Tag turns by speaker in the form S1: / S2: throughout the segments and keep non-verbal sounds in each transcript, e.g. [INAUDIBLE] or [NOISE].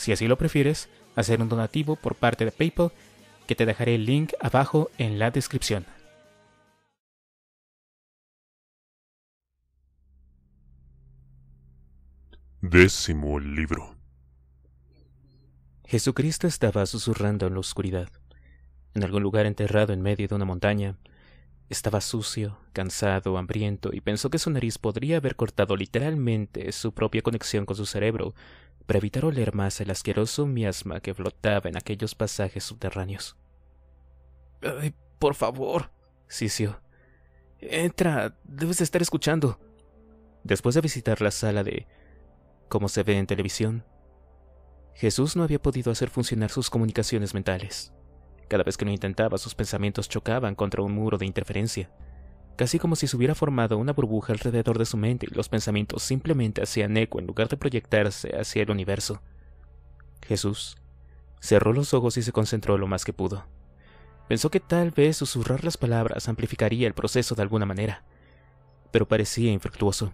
S1: si así lo prefieres, hacer un donativo por parte de PayPal, que te dejaré el link abajo en la descripción.
S2: Décimo libro.
S1: Jesucristo estaba susurrando en la oscuridad, en algún lugar enterrado en medio de una montaña. Estaba sucio, cansado, hambriento, y pensó que su nariz podría haber cortado literalmente su propia conexión con su cerebro para evitar oler más el asqueroso miasma que flotaba en aquellos pasajes subterráneos.
S2: Ay, por favor,
S1: Sicio, Entra, debes estar escuchando. Después de visitar la sala de... como se ve en televisión, Jesús no había podido hacer funcionar sus comunicaciones mentales. Cada vez que lo intentaba, sus pensamientos chocaban contra un muro de interferencia, casi como si se hubiera formado una burbuja alrededor de su mente y los pensamientos simplemente hacían eco en lugar de proyectarse hacia el universo. Jesús cerró los ojos y se concentró lo más que pudo. Pensó que tal vez susurrar las palabras amplificaría el proceso de alguna manera, pero parecía infructuoso.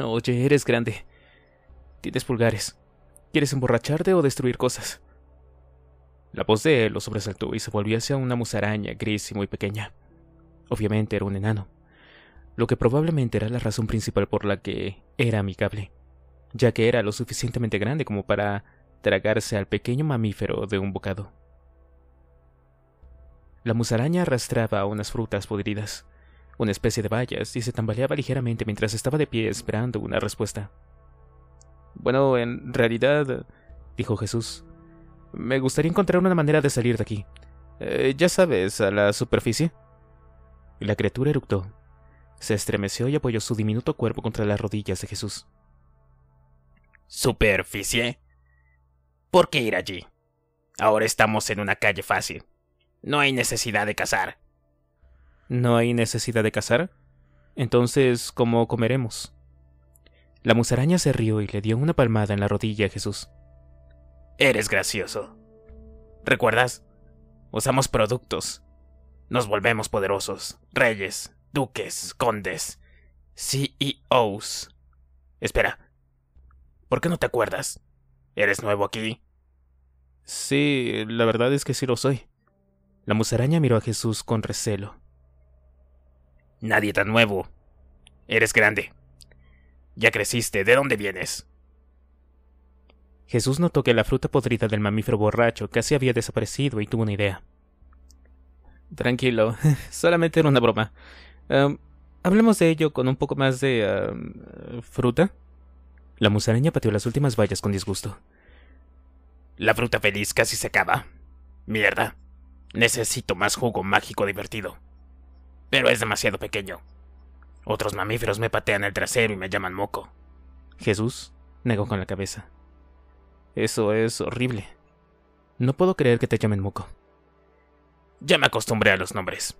S1: Oye, eres grande. Tienes pulgares. ¿Quieres emborracharte o destruir cosas? La voz de él lo sobresaltó y se volvió hacia una musaraña gris y muy pequeña. Obviamente era un enano, lo que probablemente era la razón principal por la que era amigable, ya que era lo suficientemente grande como para tragarse al pequeño mamífero de un bocado. La musaraña arrastraba unas frutas podridas, una especie de bayas y se tambaleaba ligeramente mientras estaba de pie esperando una respuesta. Bueno, en realidad, dijo Jesús, me gustaría encontrar una manera de salir de aquí. Eh, ya sabes, a la superficie. La criatura eructó. Se estremeció y apoyó su diminuto cuerpo contra las rodillas de Jesús. Superficie. ¿Por qué ir allí? Ahora estamos en una calle fácil. No hay necesidad de cazar. ¿No hay necesidad de cazar? Entonces, ¿cómo comeremos? La musaraña se rió y le dio una palmada en la rodilla a Jesús. Eres gracioso. ¿Recuerdas? Usamos productos. Nos volvemos poderosos, reyes, duques, condes, CEOs. Espera, ¿por qué no te acuerdas? ¿Eres nuevo aquí? Sí, la verdad es que sí lo soy. La musaraña miró a Jesús con recelo. Nadie tan nuevo. Eres grande. Ya creciste. ¿De dónde vienes? Jesús notó que la fruta podrida del mamífero borracho casi había desaparecido y tuvo una idea. Tranquilo, [LAUGHS] solamente era una broma. Em, hablemos de ello con un poco más de... Em, fruta. La musaraña pateó las últimas vallas con disgusto. La fruta feliz casi se acaba. Mierda. Necesito más jugo mágico divertido. Pero es demasiado pequeño. Otros mamíferos me patean el trasero y me llaman moco. Jesús negó con la cabeza. Eso es horrible. No puedo creer que te llamen moco. Ya me acostumbré a los nombres.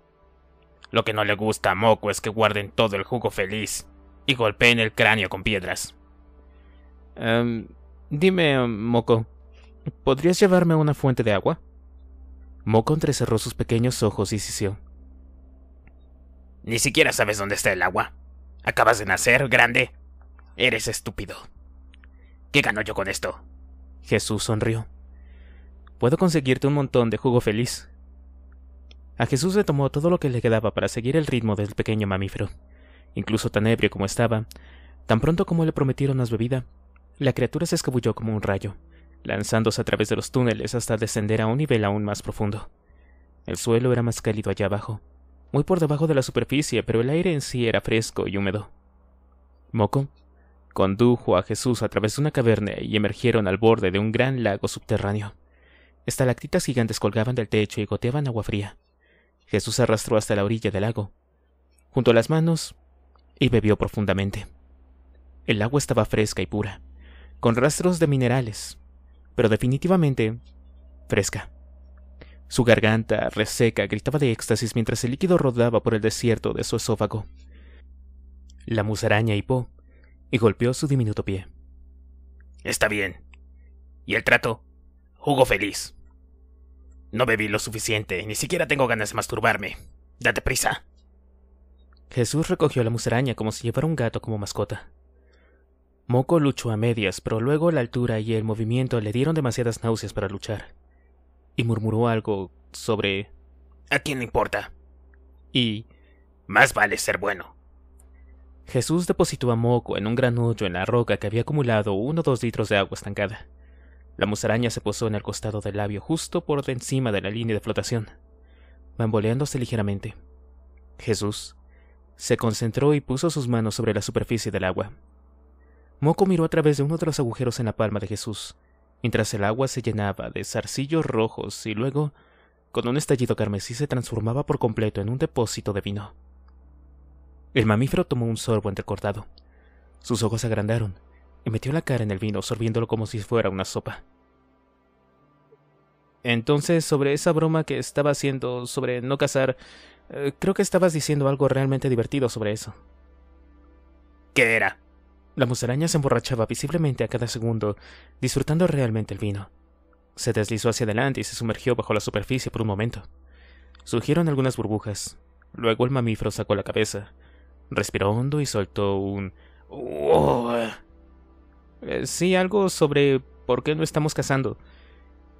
S1: Lo que no le gusta a Moco es que guarden todo el jugo feliz y golpeen el cráneo con piedras. Em, dime, Moco, ¿podrías llevarme una fuente de agua? Moco entrecerró sus pequeños ojos y sisió. Ni siquiera sabes dónde está el agua. Acabas de nacer, grande. Eres estúpido. ¿Qué gano yo con esto? Jesús sonrió. Puedo conseguirte un montón de jugo feliz, a Jesús le tomó todo lo que le quedaba para seguir el ritmo del pequeño mamífero. Incluso tan ebrio como estaba, tan pronto como le prometieron más bebida, la criatura se escabulló como un rayo, lanzándose a través de los túneles hasta descender a un nivel aún más profundo. El suelo era más cálido allá abajo, muy por debajo de la superficie, pero el aire en sí era fresco y húmedo. Moco condujo a Jesús a través de una caverna y emergieron al borde de un gran lago subterráneo. Estalactitas gigantes colgaban del techo y goteaban agua fría. Jesús se arrastró hasta la orilla del lago, juntó las manos y bebió profundamente. El agua estaba fresca y pura, con rastros de minerales, pero definitivamente fresca. Su garganta, reseca, gritaba de éxtasis mientras el líquido rodaba por el desierto de su esófago. La musaraña hipó y golpeó su diminuto pie. Está bien. ¿Y el trato? Jugo feliz. No bebí lo suficiente, ni siquiera tengo ganas de masturbarme. Date prisa. Jesús recogió la musaraña como si llevara un gato como mascota. Moco luchó a medias, pero luego la altura y el movimiento le dieron demasiadas náuseas para luchar. Y murmuró algo sobre... ¿A quién le importa? Y... Más vale ser bueno. Jesús depositó a Moco en un gran hoyo en la roca que había acumulado uno o dos litros de agua estancada. La musaraña se posó en el costado del labio justo por encima de la línea de flotación, bamboleándose ligeramente. Jesús se concentró y puso sus manos sobre la superficie del agua. Moco miró a través de uno de los agujeros en la palma de Jesús, mientras el agua se llenaba de zarcillos rojos y luego, con un estallido carmesí, se transformaba por completo en un depósito de vino. El mamífero tomó un sorbo entrecortado. Sus ojos se agrandaron, y metió la cara en el vino, sorbiéndolo como si fuera una sopa. Entonces, sobre esa broma que estaba haciendo sobre no cazar... Eh, creo que estabas diciendo algo realmente divertido sobre eso. ¿Qué era? La musaraña se emborrachaba visiblemente a cada segundo, disfrutando realmente el vino. Se deslizó hacia adelante y se sumergió bajo la superficie por un momento. Surgieron algunas burbujas. Luego el mamífero sacó la cabeza, respiró hondo y soltó un... Oh". Eh, sí, algo sobre por qué no estamos cazando.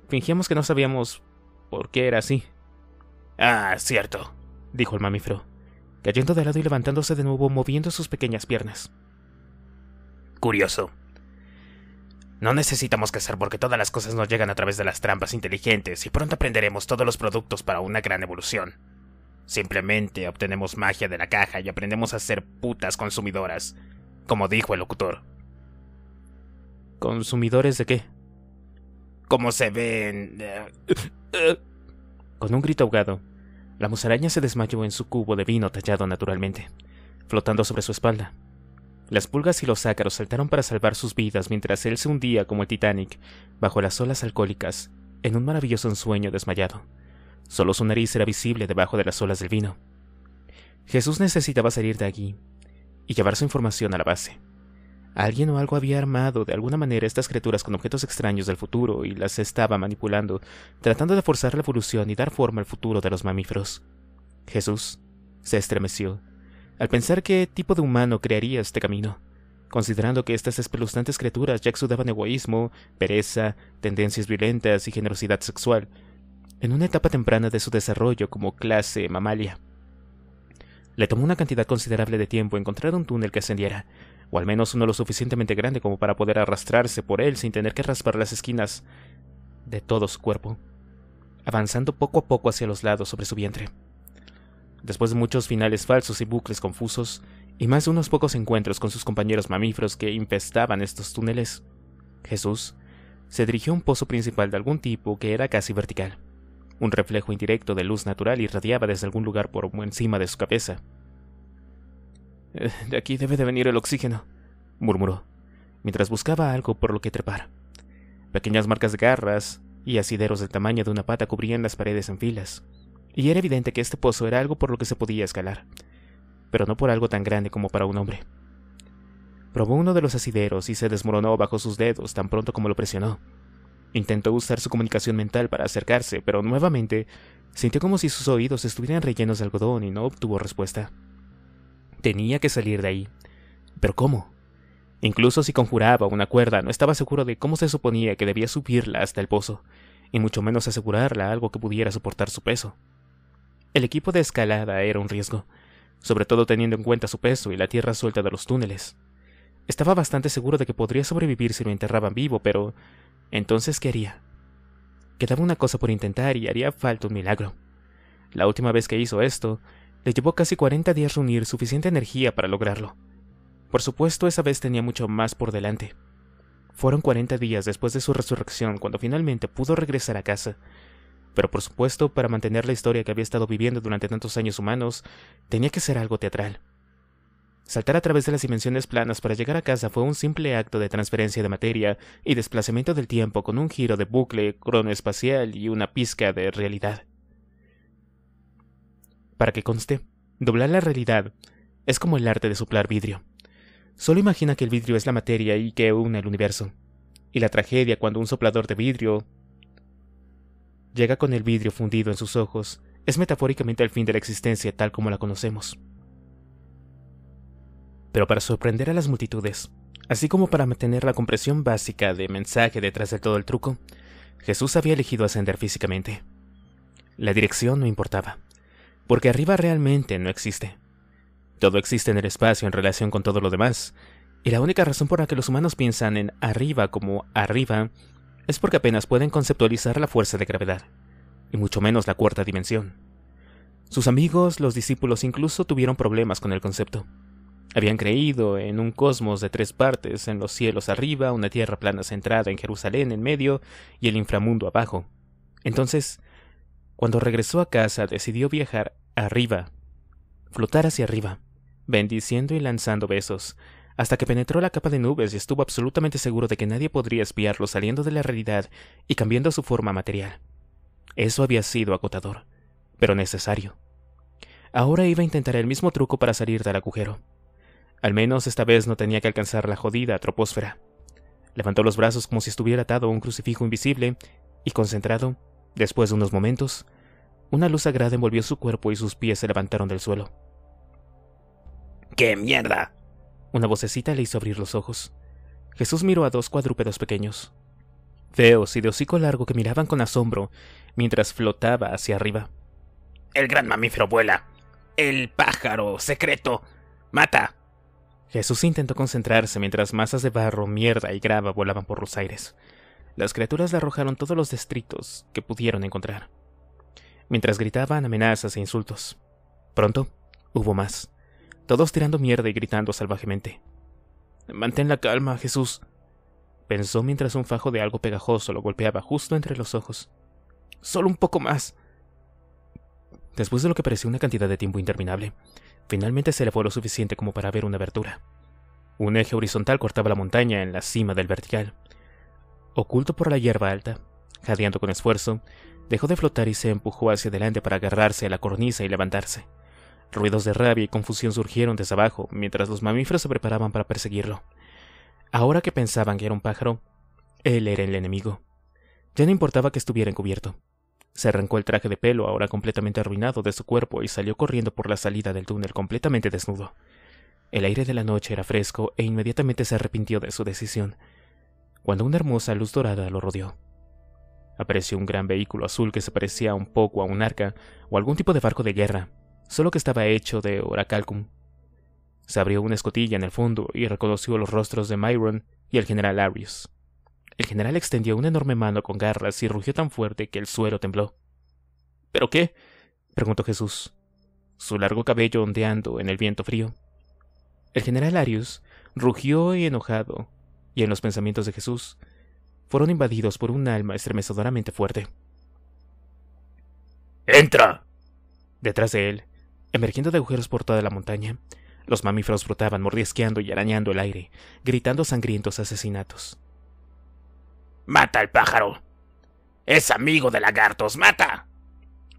S1: Fingíamos que no sabíamos por qué era así. Ah, cierto, dijo el mamífero, cayendo de lado y levantándose de nuevo, moviendo sus pequeñas piernas. Curioso. No necesitamos cazar porque todas las cosas nos llegan a través de las trampas inteligentes y pronto aprenderemos todos los productos para una gran evolución. Simplemente obtenemos magia de la caja y aprendemos a ser putas consumidoras, como dijo el locutor. ¿Consumidores de qué? ¿Cómo se ven. [LAUGHS] Con un grito ahogado, la musaraña se desmayó en su cubo de vino tallado naturalmente, flotando sobre su espalda. Las pulgas y los ácaros saltaron para salvar sus vidas mientras él se hundía como el Titanic bajo las olas alcohólicas en un maravilloso ensueño desmayado. Solo su nariz era visible debajo de las olas del vino. Jesús necesitaba salir de allí y llevar su información a la base. Alguien o algo había armado de alguna manera estas criaturas con objetos extraños del futuro y las estaba manipulando, tratando de forzar la evolución y dar forma al futuro de los mamíferos. Jesús se estremeció al pensar qué tipo de humano crearía este camino, considerando que estas espeluznantes criaturas ya exudaban egoísmo, pereza, tendencias violentas y generosidad sexual, en una etapa temprana de su desarrollo como clase mamalia. Le tomó una cantidad considerable de tiempo encontrar un túnel que ascendiera, o al menos uno lo suficientemente grande como para poder arrastrarse por él sin tener que raspar las esquinas de todo su cuerpo, avanzando poco a poco hacia los lados sobre su vientre. Después de muchos finales falsos y bucles confusos, y más de unos pocos encuentros con sus compañeros mamíferos que infestaban estos túneles, Jesús se dirigió a un pozo principal de algún tipo que era casi vertical. Un reflejo indirecto de luz natural irradiaba desde algún lugar por encima de su cabeza, [LAUGHS] De aquí debe de venir el oxígeno, murmuró, mientras buscaba algo por lo que trepar. Pequeñas marcas de garras y asideros del tamaño de una pata cubrían las paredes en filas, y era evidente que este pozo era algo por lo que se podía escalar, pero no por algo tan grande como para un hombre. Probó uno de los asideros y se desmoronó bajo sus dedos tan pronto como lo presionó. Intentó usar su comunicación mental para acercarse, pero nuevamente sintió como si sus oídos estuvieran rellenos de algodón y no obtuvo respuesta. Tenía que salir de ahí. Pero ¿cómo? Incluso si conjuraba una cuerda, no estaba seguro de cómo se suponía que debía subirla hasta el pozo, y mucho menos asegurarla algo que pudiera soportar su peso. El equipo de escalada era un riesgo, sobre todo teniendo en cuenta su peso y la tierra suelta de los túneles. Estaba bastante seguro de que podría sobrevivir si lo enterraban vivo, pero entonces ¿qué haría? Quedaba una cosa por intentar y haría falta un milagro. La última vez que hizo esto, le llevó casi 40 días reunir suficiente energía para lograrlo. Por supuesto, esa vez tenía mucho más por delante. Fueron 40 días después de su resurrección cuando finalmente pudo regresar a casa. Pero por supuesto, para mantener la historia que había estado viviendo durante tantos años humanos, tenía que ser algo teatral. Saltar a través de las dimensiones planas para llegar a casa fue un simple acto de transferencia de materia y desplazamiento del tiempo con un giro de bucle cronoespacial y una pizca de realidad. Para que conste, doblar la realidad es como el arte de soplar vidrio. Solo imagina que el vidrio es la materia y que une el universo. Y la tragedia cuando un soplador de vidrio llega con el vidrio fundido en sus ojos es metafóricamente el fin de la existencia tal como la conocemos. Pero para sorprender a las multitudes, así como para mantener la compresión básica de mensaje detrás de todo el truco, Jesús había elegido ascender físicamente. La dirección no importaba porque arriba realmente no existe. Todo existe en el espacio en relación con todo lo demás, y la única razón por la que los humanos piensan en arriba como arriba es porque apenas pueden conceptualizar la fuerza de gravedad, y mucho menos la cuarta dimensión. Sus amigos, los discípulos, incluso tuvieron problemas con el concepto. Habían creído en un cosmos de tres partes, en los cielos arriba, una tierra plana centrada en Jerusalén en medio y el inframundo abajo. Entonces, cuando regresó a casa decidió viajar arriba, flotar hacia arriba, bendiciendo y lanzando besos, hasta que penetró la capa de nubes y estuvo absolutamente seguro de que nadie podría espiarlo saliendo de la realidad y cambiando su forma material. Eso había sido agotador, pero necesario. Ahora iba a intentar el mismo truco para salir del agujero. Al menos esta vez no tenía que alcanzar la jodida troposfera. Levantó los brazos como si estuviera atado a un crucifijo invisible y concentrado Después de unos momentos, una luz sagrada envolvió su cuerpo y sus pies se levantaron del suelo.
S2: ¡Qué mierda!
S1: Una vocecita le hizo abrir los ojos. Jesús miró a dos cuadrúpedos pequeños, feos y de hocico largo que miraban con asombro mientras flotaba hacia arriba. El gran mamífero vuela. El pájaro secreto. Mata. Jesús intentó concentrarse mientras masas de barro, mierda y grava volaban por los aires. Las criaturas le arrojaron todos los destritos que pudieron encontrar, mientras gritaban amenazas e insultos. Pronto, hubo más, todos tirando mierda y gritando salvajemente. Mantén la calma, Jesús, pensó mientras un fajo de algo pegajoso lo golpeaba justo entre los ojos. Solo un poco más. Después de lo que pareció una cantidad de tiempo interminable, finalmente se elevó lo suficiente como para ver una abertura. Un eje horizontal cortaba la montaña en la cima del vertical oculto por la hierba alta. Jadeando con esfuerzo, dejó de flotar y se empujó hacia adelante para agarrarse a la cornisa y levantarse. Ruidos de rabia y confusión surgieron desde abajo, mientras los mamíferos se preparaban para perseguirlo. Ahora que pensaban que era un pájaro, él era el enemigo. Ya no importaba que estuviera encubierto. Se arrancó el traje de pelo, ahora completamente arruinado, de su cuerpo y salió corriendo por la salida del túnel completamente desnudo. El aire de la noche era fresco e inmediatamente se arrepintió de su decisión cuando una hermosa luz dorada lo rodeó. Apareció un gran vehículo azul que se parecía un poco a un arca o algún tipo de barco de guerra, solo que estaba hecho de oracalcum. Se abrió una escotilla en el fondo y reconoció los rostros de Myron y el general Arius. El general extendió una enorme mano con garras y rugió tan fuerte que el suelo tembló. ¿Pero qué? preguntó Jesús, su largo cabello ondeando en el viento frío. El general Arius rugió y enojado, y en los pensamientos de Jesús, fueron invadidos por un alma estremecedoramente fuerte. ¡Entra! Detrás de él, emergiendo de agujeros por toda la montaña, los mamíferos brotaban mordisqueando y arañando el aire, gritando sangrientos asesinatos. ¡Mata al pájaro! ¡Es amigo de lagartos! ¡Mata!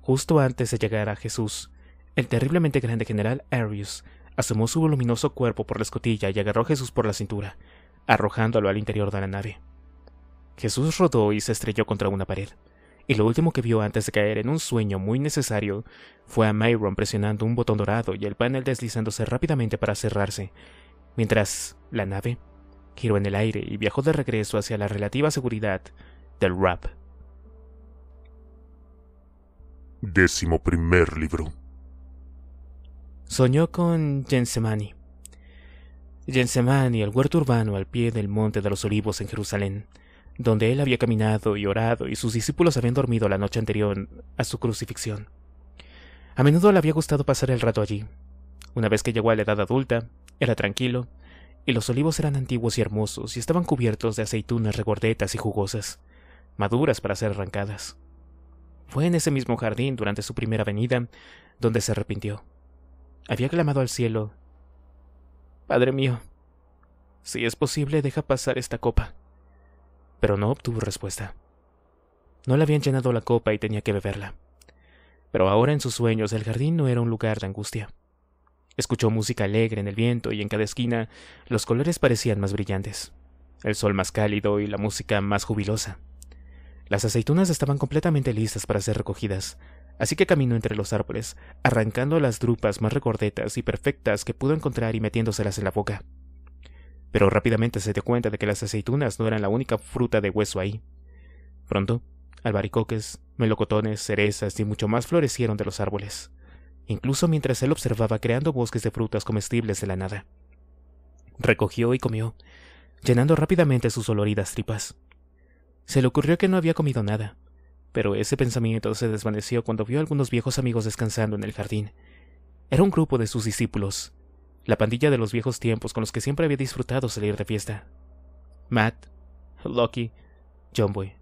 S1: Justo antes de llegar a Jesús, el terriblemente grande general Arius asomó su voluminoso cuerpo por la escotilla y agarró a Jesús por la cintura, arrojándolo al interior de la nave. Jesús rodó y se estrelló contra una pared, y lo último que vio antes de caer en un sueño muy necesario fue a Myron presionando un botón dorado y el panel deslizándose rápidamente para cerrarse, mientras la nave giró en el aire y viajó de regreso hacia la relativa seguridad del rap. Décimo primer libro. Soñó con Gensemani, Yensemán y el huerto urbano al pie del Monte de los Olivos en Jerusalén, donde él había caminado y orado y sus discípulos habían dormido la noche anterior a su crucifixión. A menudo le había gustado pasar el rato allí. Una vez que llegó a la edad adulta, era tranquilo, y los olivos eran antiguos y hermosos y estaban cubiertos de aceitunas regordetas y jugosas, maduras para ser arrancadas. Fue en ese mismo jardín durante su primera venida donde se arrepintió. Había clamado al cielo Padre mío, si es posible, deja pasar esta copa. Pero no obtuvo respuesta. No le habían llenado la copa y tenía que beberla. Pero ahora en sus sueños el jardín no era un lugar de angustia. Escuchó música alegre en el viento y en cada esquina los colores parecían más brillantes, el sol más cálido y la música más jubilosa. Las aceitunas estaban completamente listas para ser recogidas, Así que caminó entre los árboles, arrancando las drupas más recordetas y perfectas que pudo encontrar y metiéndoselas en la boca. Pero rápidamente se dio cuenta de que las aceitunas no eran la única fruta de hueso ahí. Pronto, albaricoques, melocotones, cerezas y mucho más florecieron de los árboles, incluso mientras él observaba creando bosques de frutas comestibles de la nada. Recogió y comió, llenando rápidamente sus oloridas tripas. Se le ocurrió que no había comido nada, pero ese pensamiento se desvaneció cuando vio a algunos viejos amigos descansando en el jardín. Era un grupo de sus discípulos, la pandilla de los viejos tiempos con los que siempre había disfrutado salir de fiesta. Matt, Lucky, John Boy.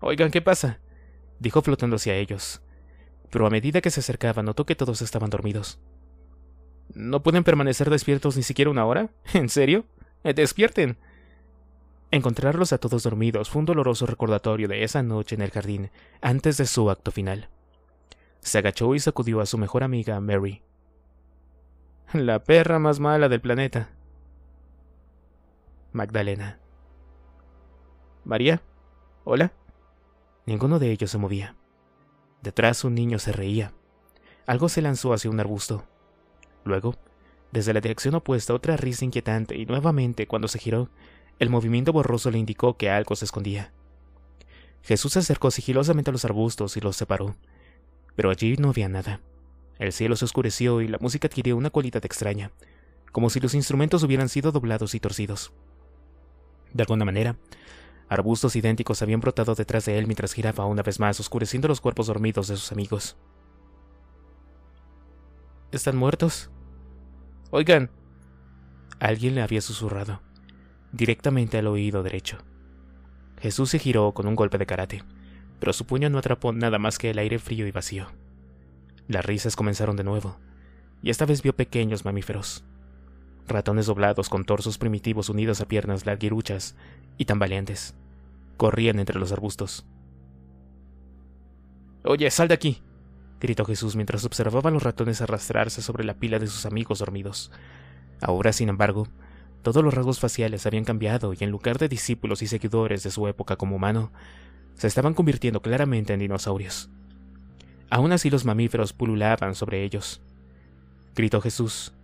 S1: Oigan, ¿qué pasa? dijo flotando hacia ellos. Pero a medida que se acercaba notó que todos estaban dormidos. ¿No pueden permanecer despiertos ni siquiera una hora? ¿En serio? Eh, ¡Despierten! Encontrarlos a todos dormidos fue un doloroso recordatorio de esa noche en el jardín, antes de su acto final. Se agachó y sacudió a su mejor amiga, Mary. La perra más mala del planeta. Magdalena. María. Hola. Ninguno de ellos se movía. Detrás un niño se reía. Algo se lanzó hacia un arbusto. Luego, desde la dirección opuesta otra risa inquietante y nuevamente cuando se giró, el movimiento borroso le indicó que algo se escondía. Jesús se acercó sigilosamente a los arbustos y los separó, pero allí no había nada. El cielo se oscureció y la música adquirió una cualidad extraña, como si los instrumentos hubieran sido doblados y torcidos. De alguna manera, arbustos idénticos habían brotado detrás de él mientras giraba una vez más, oscureciendo los cuerpos dormidos de sus amigos. ¿Están muertos? Oigan. Alguien le había susurrado directamente al oído derecho. Jesús se giró con un golpe de karate, pero su puño no atrapó nada más que el aire frío y vacío. Las risas comenzaron de nuevo, y esta vez vio pequeños mamíferos. Ratones doblados con torsos primitivos unidos a piernas larguiruchas y tambaleantes. Corrían entre los arbustos. Oye, sal de aquí, gritó Jesús mientras observaba a los ratones arrastrarse sobre la pila de sus amigos dormidos. Ahora, sin embargo, todos los rasgos faciales habían cambiado y en lugar de discípulos y seguidores de su época como humano, se estaban convirtiendo claramente en dinosaurios. Aún así los mamíferos pululaban sobre ellos. Gritó Jesús,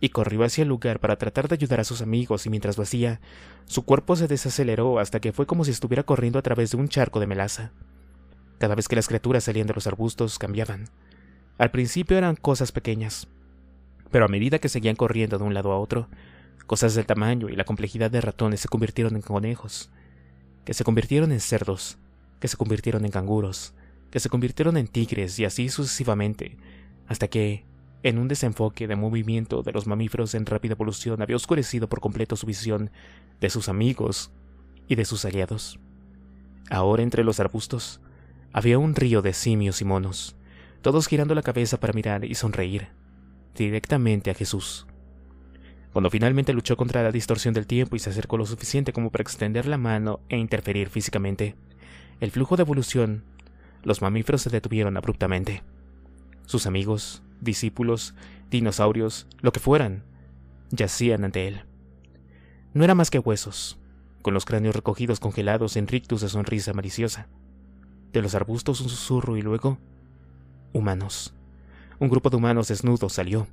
S1: y corrió hacia el lugar para tratar de ayudar a sus amigos y mientras lo hacía, su cuerpo se desaceleró hasta que fue como si estuviera corriendo a través de un charco de melaza. Cada vez que las criaturas salían de los arbustos cambiaban. Al principio eran cosas pequeñas, pero a medida que seguían corriendo de un lado a otro, Cosas del tamaño y la complejidad de ratones se convirtieron en conejos, que se convirtieron en cerdos, que se convirtieron en canguros, que se convirtieron en tigres y así sucesivamente, hasta que, en un desenfoque de movimiento de los mamíferos en rápida evolución, había oscurecido por completo su visión de sus amigos y de sus aliados. Ahora entre los arbustos había un río de simios y monos, todos girando la cabeza para mirar y sonreír directamente a Jesús. Cuando finalmente luchó contra la distorsión del tiempo y se acercó lo suficiente como para extender la mano e interferir físicamente, el flujo de evolución, los mamíferos se detuvieron abruptamente. Sus amigos, discípulos, dinosaurios, lo que fueran, yacían ante él. No era más que huesos, con los cráneos recogidos congelados en rictus de sonrisa maliciosa. De los arbustos un susurro y luego... humanos. Un grupo de humanos desnudos salió,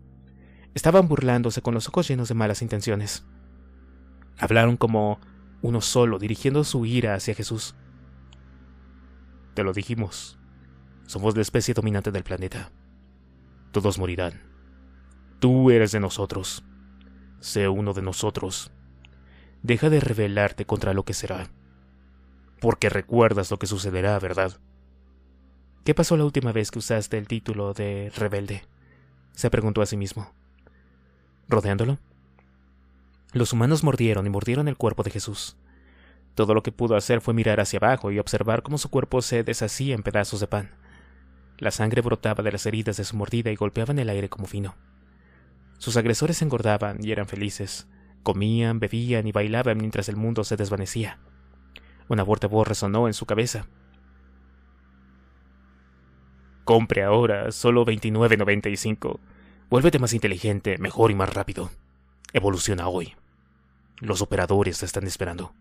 S1: Estaban burlándose con los ojos llenos de malas intenciones. Hablaron como uno solo, dirigiendo su ira hacia Jesús. Te lo dijimos. Somos la especie dominante del planeta. Todos morirán. Tú eres de nosotros. Sé uno de nosotros. Deja de rebelarte contra lo que será. Porque recuerdas lo que sucederá, ¿verdad? ¿Qué pasó la última vez que usaste el título de rebelde? Se preguntó a sí mismo rodeándolo. Los humanos mordieron y mordieron el cuerpo de Jesús. Todo lo que pudo hacer fue mirar hacia abajo y observar cómo su cuerpo se deshacía en pedazos de pan. La sangre brotaba de las heridas de su mordida y golpeaba en el aire como fino. Sus agresores engordaban y eran felices. Comían, bebían y bailaban mientras el mundo se desvanecía. Una fuerte voz resonó en su cabeza. Compre ahora solo 29.95. Vuélvete más inteligente, mejor y más rápido. Evoluciona hoy. Los operadores te están esperando.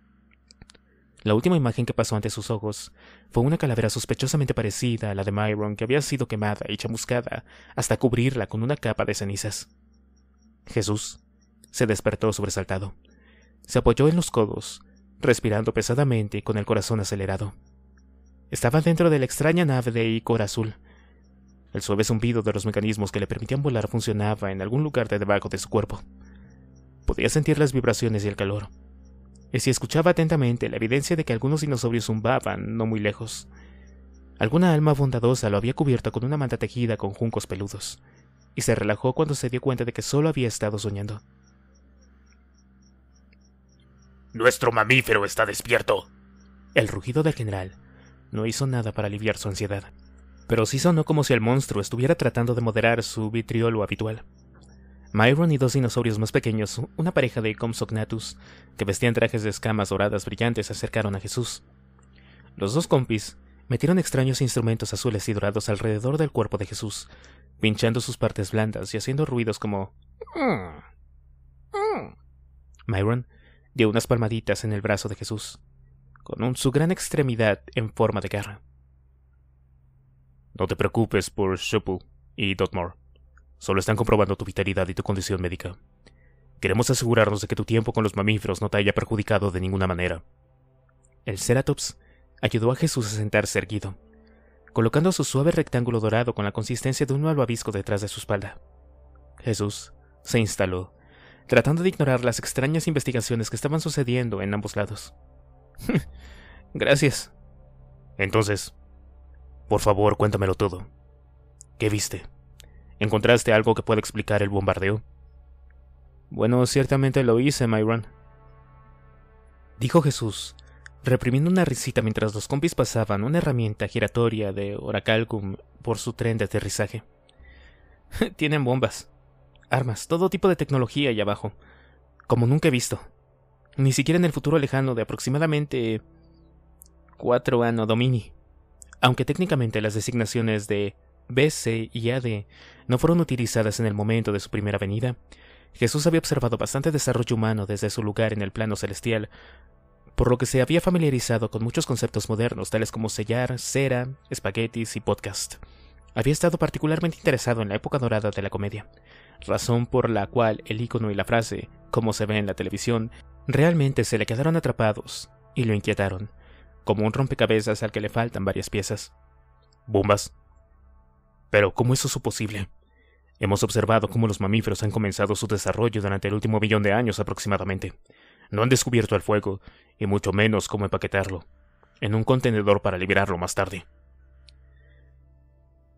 S1: La última imagen que pasó ante sus ojos fue una calavera sospechosamente parecida a la de Myron que había sido quemada y chamuscada hasta cubrirla con una capa de cenizas. Jesús se despertó sobresaltado. Se apoyó en los codos, respirando pesadamente y con el corazón acelerado. Estaba dentro de la extraña nave de Icor Azul. El suave zumbido de los mecanismos que le permitían volar funcionaba en algún lugar de debajo de su cuerpo. Podía sentir las vibraciones y el calor. Y si escuchaba atentamente la evidencia de que algunos dinosaurios zumbaban no muy lejos. Alguna alma bondadosa lo había cubierto con una manta tejida con juncos peludos, y se relajó cuando se dio cuenta de que solo había estado soñando. Nuestro mamífero está despierto. El rugido del general no hizo nada para aliviar su ansiedad pero sí sonó como si el monstruo estuviera tratando de moderar su vitriolo habitual. Myron y dos dinosaurios más pequeños, una pareja de comsognatus que vestían trajes de escamas doradas brillantes, se acercaron a Jesús. Los dos compis metieron extraños instrumentos azules y dorados alrededor del cuerpo de Jesús, pinchando sus partes blandas y haciendo ruidos como...
S2: Mm, mm".
S1: Myron dio unas palmaditas en el brazo de Jesús, con su gran extremidad en forma de garra. No te preocupes por Shuppu y Dotmore. Solo están comprobando tu vitalidad y tu condición médica. Queremos asegurarnos de que tu tiempo con los mamíferos no te haya perjudicado de ninguna manera. El Ceratops ayudó a Jesús a sentarse erguido, colocando su suave rectángulo dorado con la consistencia de un malvavisco detrás de su espalda. Jesús se instaló, tratando de ignorar las extrañas investigaciones que estaban sucediendo en ambos lados. [LAUGHS] Gracias. Entonces, por favor, cuéntamelo todo. ¿Qué viste? ¿Encontraste algo que pueda explicar el bombardeo? Bueno, ciertamente lo hice, Myron. Dijo Jesús, reprimiendo una risita mientras los compis pasaban una herramienta giratoria de Oracalcum por su tren de aterrizaje. [LAUGHS] Tienen bombas, armas, todo tipo de tecnología allá abajo, como nunca he visto. Ni siquiera en el futuro lejano de aproximadamente cuatro años domini. Aunque técnicamente las designaciones de BC y AD no fueron utilizadas en el momento de su primera venida, Jesús había observado bastante desarrollo humano desde su lugar en el plano celestial, por lo que se había familiarizado con muchos conceptos modernos tales como sellar, cera, espaguetis y podcast. Había estado particularmente interesado en la época dorada de la comedia, razón por la cual el icono y la frase, como se ve en la televisión, realmente se le quedaron atrapados y lo inquietaron como un rompecabezas al que le faltan varias piezas. Bombas. Pero, ¿cómo es eso posible? Hemos observado cómo los mamíferos han comenzado su desarrollo durante el último millón de años aproximadamente. No han descubierto el fuego, y mucho menos cómo empaquetarlo, en un contenedor para liberarlo más tarde.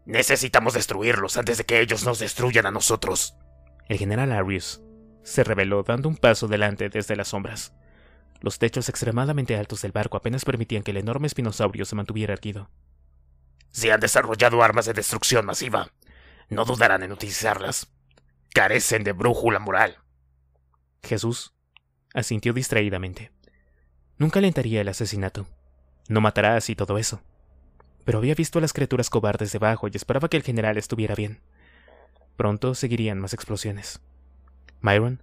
S1: Necesitamos destruirlos antes de que ellos nos destruyan a nosotros. El general Arius se reveló dando un paso delante desde las sombras. Los techos extremadamente altos del barco apenas permitían que el enorme espinosaurio se mantuviera erguido. Se han desarrollado armas de destrucción masiva. No dudarán en utilizarlas. Carecen de brújula moral. Jesús asintió distraídamente. Nunca alentaría el asesinato. No matará así todo eso. Pero había visto a las criaturas cobardes debajo y esperaba que el general estuviera bien. Pronto seguirían más explosiones. Myron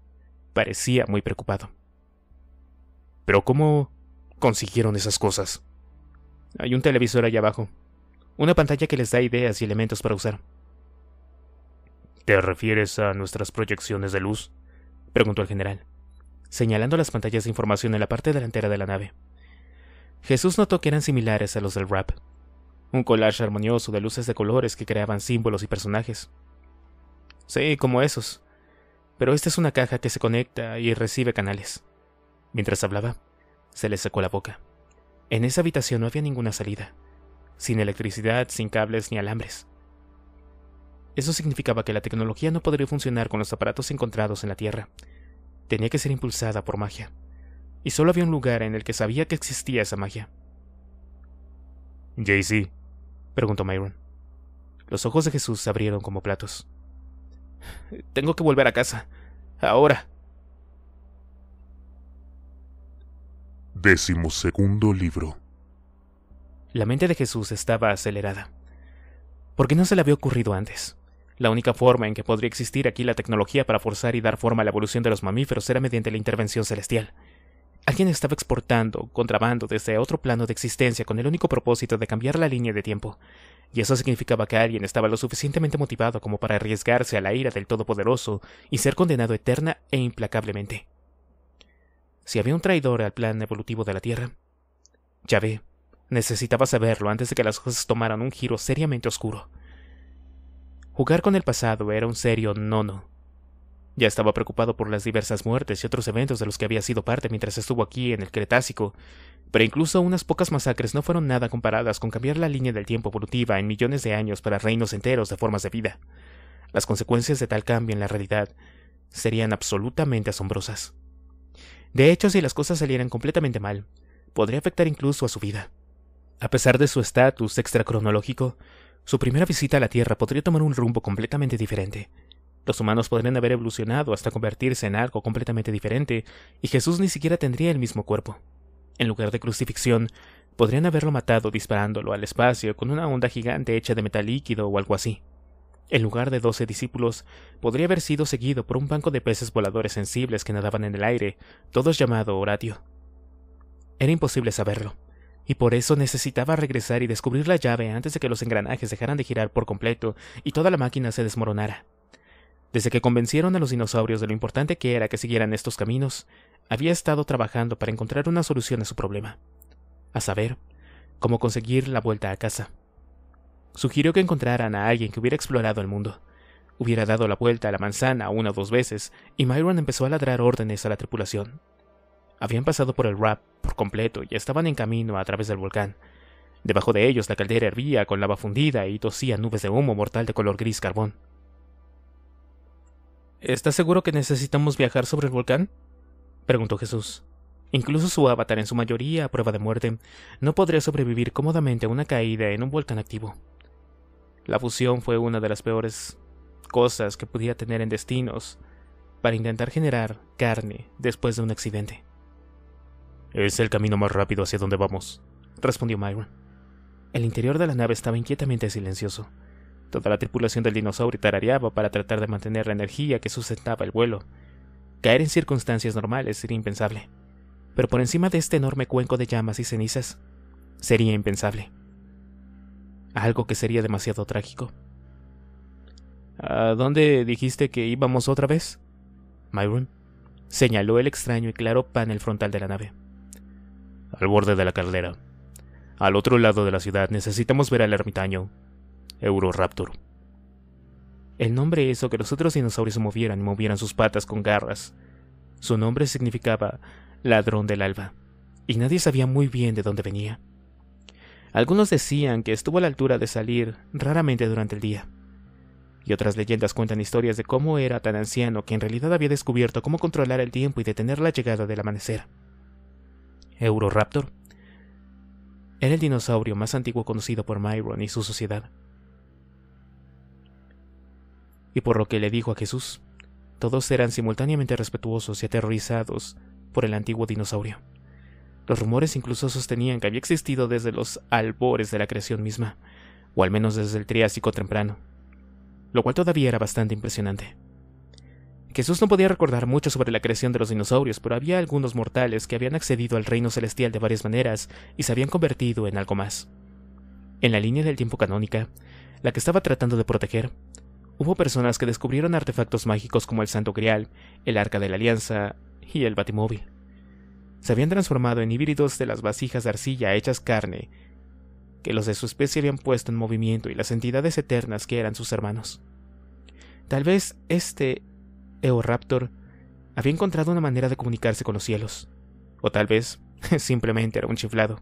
S1: parecía muy preocupado. Pero ¿cómo consiguieron esas cosas? Hay un televisor allá abajo. Una pantalla que les da ideas y elementos para usar. ¿Te refieres a nuestras proyecciones de luz? preguntó el general, señalando las pantallas de información en la parte delantera de la nave. Jesús notó que eran similares a los del rap, un collage armonioso de luces de colores que creaban símbolos y personajes. Sí, como esos. Pero esta es una caja que se conecta y recibe canales. Mientras hablaba, se le secó la boca. En esa habitación no había ninguna salida, sin electricidad, sin cables ni alambres. Eso significaba que la tecnología no podría funcionar con los aparatos encontrados en la Tierra. Tenía que ser impulsada por magia. Y solo había un lugar en el que sabía que existía esa magia. ¿JC? preguntó Myron. Los ojos de Jesús se abrieron como platos. Tengo que volver a casa. Ahora. Décimo segundo libro. La mente de Jesús estaba acelerada. ¿Por qué no se le había ocurrido antes? La única forma en que podría existir aquí la tecnología para forzar y dar forma a la evolución de los mamíferos era mediante la intervención celestial. Alguien estaba exportando, contrabando desde otro plano de existencia con el único propósito de cambiar la línea de tiempo. Y eso significaba que alguien estaba lo suficientemente motivado como para arriesgarse a la ira del Todopoderoso y ser condenado eterna e implacablemente si había un traidor al plan evolutivo de la Tierra. Ya ve, necesitaba saberlo antes de que las cosas tomaran un giro seriamente oscuro. Jugar con el pasado era un serio nono. Ya estaba preocupado por las diversas muertes y otros eventos de los que había sido parte mientras estuvo aquí en el Cretácico, pero incluso unas pocas masacres no fueron nada comparadas con cambiar la línea del tiempo evolutiva en millones de años para reinos enteros de formas de vida. Las consecuencias de tal cambio en la realidad serían absolutamente asombrosas. De hecho, si las cosas salieran completamente mal, podría afectar incluso a su vida. A pesar de su estatus extracronológico, su primera visita a la Tierra podría tomar un rumbo completamente diferente. Los humanos podrían haber evolucionado hasta convertirse en algo completamente diferente, y Jesús ni siquiera tendría el mismo cuerpo. En lugar de crucifixión, podrían haberlo matado disparándolo al espacio con una onda gigante hecha de metal líquido o algo así en lugar de doce discípulos, podría haber sido seguido por un banco de peces voladores sensibles que nadaban en el aire, todos llamado Horatio. Era imposible saberlo, y por eso necesitaba regresar y descubrir la llave antes de que los engranajes dejaran de girar por completo y toda la máquina se desmoronara. Desde que convencieron a los dinosaurios de lo importante que era que siguieran estos caminos, había estado trabajando para encontrar una solución a su problema. A saber, cómo conseguir la vuelta a casa. Sugirió que encontraran a alguien que hubiera explorado el mundo. Hubiera dado la vuelta a la manzana una o dos veces, y Myron empezó a ladrar órdenes a la tripulación. Habían pasado por el rap por completo y estaban en camino a través del volcán. Debajo de ellos la caldera hervía con lava fundida y tosía nubes de humo mortal de color gris carbón. ¿Estás seguro que necesitamos viajar sobre el volcán? preguntó Jesús. Incluso su avatar, en su mayoría a prueba de muerte, no podría sobrevivir cómodamente a una caída en un volcán activo. La fusión fue una de las peores cosas que podía tener en destinos para intentar generar carne después de un accidente. Es el camino más rápido hacia donde vamos, respondió Myron. El interior de la nave estaba inquietamente silencioso. Toda la tripulación del dinosaurio tarareaba para tratar de mantener la energía que sustentaba el vuelo. Caer en circunstancias normales sería impensable. Pero por encima de este enorme cuenco de llamas y cenizas, sería impensable algo que sería demasiado trágico. ¿A dónde dijiste que íbamos otra vez? Myron señaló el extraño y claro panel frontal de la nave. Al borde de la caldera. Al otro lado de la ciudad necesitamos ver al ermitaño. Euroraptor. El nombre hizo que los otros dinosaurios se movieran y movieran sus patas con garras. Su nombre significaba ladrón del alba, y nadie sabía muy bien de dónde venía. Algunos decían que estuvo a la altura de salir raramente durante el día. Y otras leyendas cuentan historias de cómo era tan anciano que en realidad había descubierto cómo controlar el tiempo y detener la llegada del amanecer. Euroraptor era el dinosaurio más antiguo conocido por Myron y su sociedad. Y por lo que le dijo a Jesús, todos eran simultáneamente respetuosos y aterrorizados por el antiguo dinosaurio. Los rumores incluso sostenían que había existido desde los albores de la creación misma, o al menos desde el Triásico temprano, lo cual todavía era bastante impresionante. Jesús no podía recordar mucho sobre la creación de los dinosaurios, pero había algunos mortales que habían accedido al reino celestial de varias maneras y se habían convertido en algo más. En la línea del tiempo canónica, la que estaba tratando de proteger, hubo personas que descubrieron artefactos mágicos como el Santo Grial, el Arca de la Alianza y el Batimóvil se habían transformado en híbridos de las vasijas de arcilla hechas carne, que los de su especie habían puesto en movimiento y las entidades eternas que eran sus hermanos. Tal vez este Eoraptor había encontrado una manera de comunicarse con los cielos, o tal vez [LAUGHS] simplemente era un chiflado.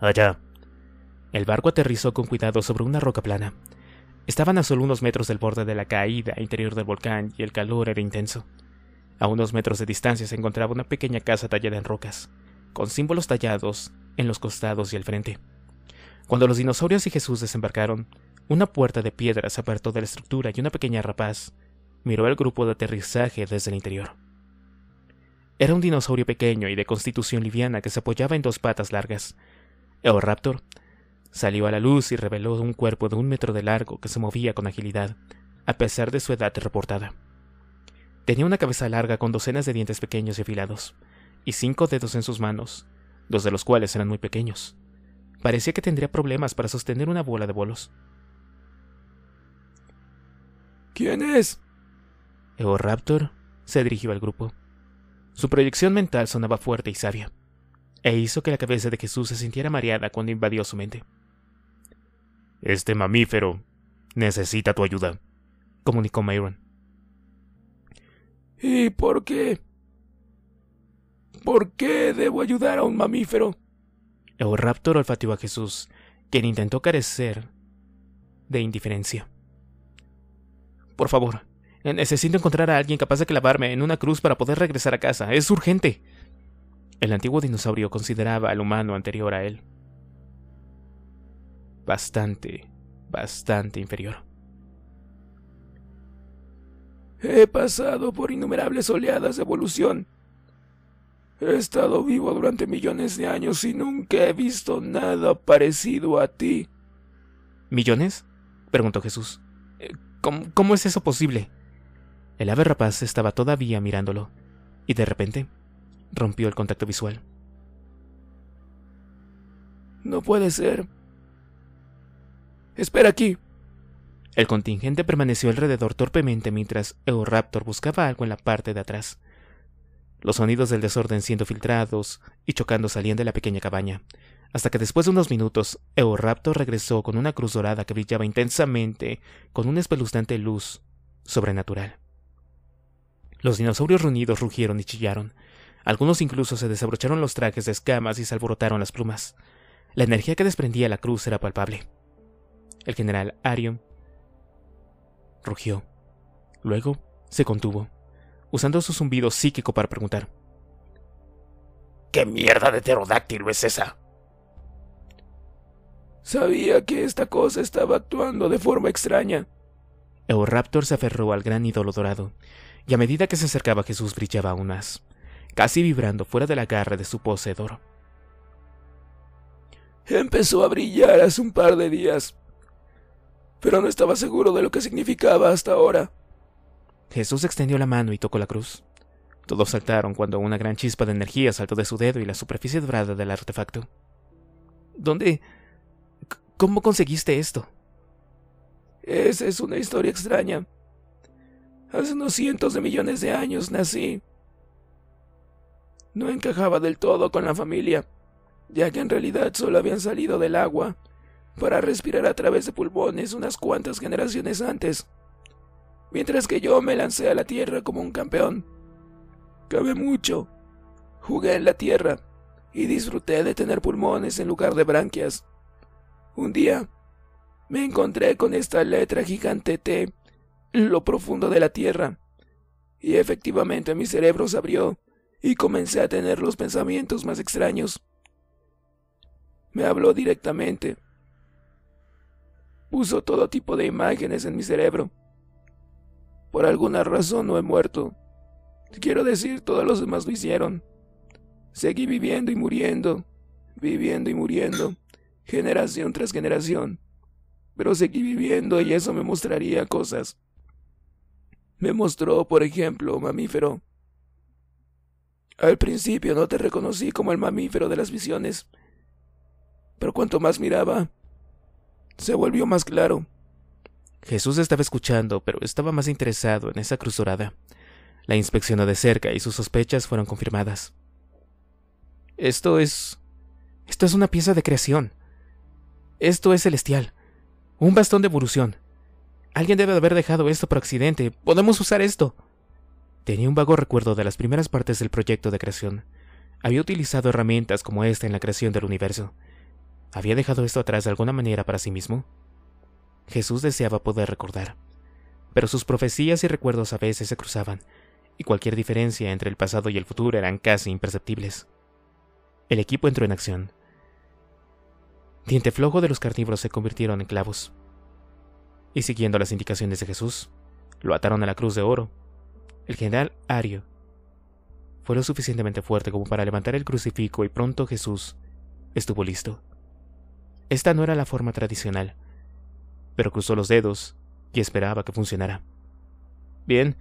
S1: Allá. El barco aterrizó con cuidado sobre una roca plana. Estaban a solo unos metros del borde de la caída interior del volcán y el calor era intenso. A unos metros de distancia se encontraba una pequeña casa tallada en rocas, con símbolos tallados en los costados y el frente. Cuando los dinosaurios y Jesús desembarcaron, una puerta de piedra se apartó de la estructura y una pequeña rapaz miró al grupo de aterrizaje desde el interior. Era un dinosaurio pequeño y de constitución liviana que se apoyaba en dos patas largas. El raptor salió a la luz y reveló un cuerpo de un metro de largo que se movía con agilidad, a pesar de su edad reportada. Tenía una cabeza larga con docenas de dientes pequeños y afilados, y cinco dedos en sus manos, dos de los cuales eran muy pequeños. Parecía que tendría problemas para sostener una bola de bolos. ¿Quién es? Raptor se dirigió al grupo. Su proyección mental sonaba fuerte y sabia, e hizo que la cabeza de Jesús se sintiera mareada cuando invadió su mente. Este mamífero necesita tu ayuda, comunicó Myron.
S2: ¿Y por qué? ¿Por qué debo ayudar a un mamífero?
S1: raptor olfateó a Jesús, quien intentó carecer de indiferencia. Por favor, necesito encontrar a alguien capaz de clavarme en una cruz para poder regresar a casa. Es urgente. El antiguo dinosaurio consideraba al humano anterior a él. Bastante, bastante inferior.
S2: He pasado por innumerables oleadas de evolución. He estado vivo durante millones de años y nunca he visto nada parecido a ti.
S1: ¿Millones? preguntó Jesús. Eh, ¿Cómo, es eso posible? El ave rapaz estaba todavía mirándolo, y de repente rompió el contacto visual.
S2: No puede ser. Espera aquí,
S1: el contingente permaneció alrededor torpemente mientras Eoraptor buscaba algo en la parte de atrás. Los sonidos del desorden siendo filtrados y chocando salían de la pequeña cabaña, hasta que después de unos minutos, Eoraptor regresó con una cruz dorada que brillaba intensamente con una espeluznante luz sobrenatural. Los dinosaurios reunidos rugieron y chillaron. Algunos incluso se desabrocharon los trajes de escamas y se alborotaron las plumas. La energía que desprendía la cruz era palpable. El general Arium rugió. Luego se contuvo, usando su zumbido psíquico para preguntar. ¿Qué mierda de pterodáctilo es esa?
S2: Sabía que esta cosa estaba actuando de forma extraña.
S1: raptor se aferró al gran ídolo dorado, y a medida que se acercaba Jesús brillaba aún más, casi vibrando fuera de la garra de su poseedor.
S2: Empezó a brillar hace un par de días, pero no estaba seguro de lo que significaba hasta ahora.
S1: Jesús extendió la mano y tocó la cruz. Todos saltaron cuando una gran chispa de energía saltó de su dedo y la superficie dorada del artefacto. ¿Dónde? ¿Cómo conseguiste esto?
S2: Esa es una historia extraña. Hace unos cientos de millones de años nací. No encajaba del todo con la familia, ya que en realidad solo habían salido del agua para respirar a través de pulmones unas cuantas generaciones antes, mientras que yo me lancé a la tierra como un campeón. Cabe mucho. Jugué en la tierra y disfruté de tener pulmones en lugar de branquias. Un día me encontré con esta letra gigante T, lo profundo de la tierra, y efectivamente mi cerebro se abrió y comencé a tener los pensamientos más extraños. Me habló directamente puso todo tipo de imágenes en mi cerebro. Por alguna razón no he muerto. Quiero decir, todos los demás lo hicieron. Seguí viviendo y muriendo, viviendo y muriendo, generación tras generación. Pero seguí viviendo y eso me mostraría cosas. Me mostró, por ejemplo, mamífero. Al principio no te reconocí como el mamífero de las visiones, pero cuanto más miraba, se volvió más claro.
S1: Jesús estaba escuchando, pero estaba más interesado en esa cruz dorada. La inspeccionó de cerca y sus sospechas fueron confirmadas. Esto es... Esto es una pieza de creación. Esto es celestial. Un bastón de evolución. Alguien debe haber dejado esto por accidente. Podemos usar esto. Tenía un vago recuerdo de las primeras partes del proyecto de creación. Había utilizado herramientas como esta en la creación del universo. ¿Había dejado esto atrás de alguna manera para sí mismo? Jesús deseaba poder recordar, pero sus profecías y recuerdos a veces se cruzaban, y cualquier diferencia entre el pasado y el futuro eran casi imperceptibles. El equipo entró en acción. Diente flojo de los carnívoros se convirtieron en clavos, y siguiendo las indicaciones de Jesús, lo ataron a la cruz de oro. El general Ario fue lo suficientemente fuerte como para levantar el crucifijo y pronto Jesús estuvo listo. Esta no era la forma tradicional, pero cruzó los dedos y esperaba que funcionara. Bien,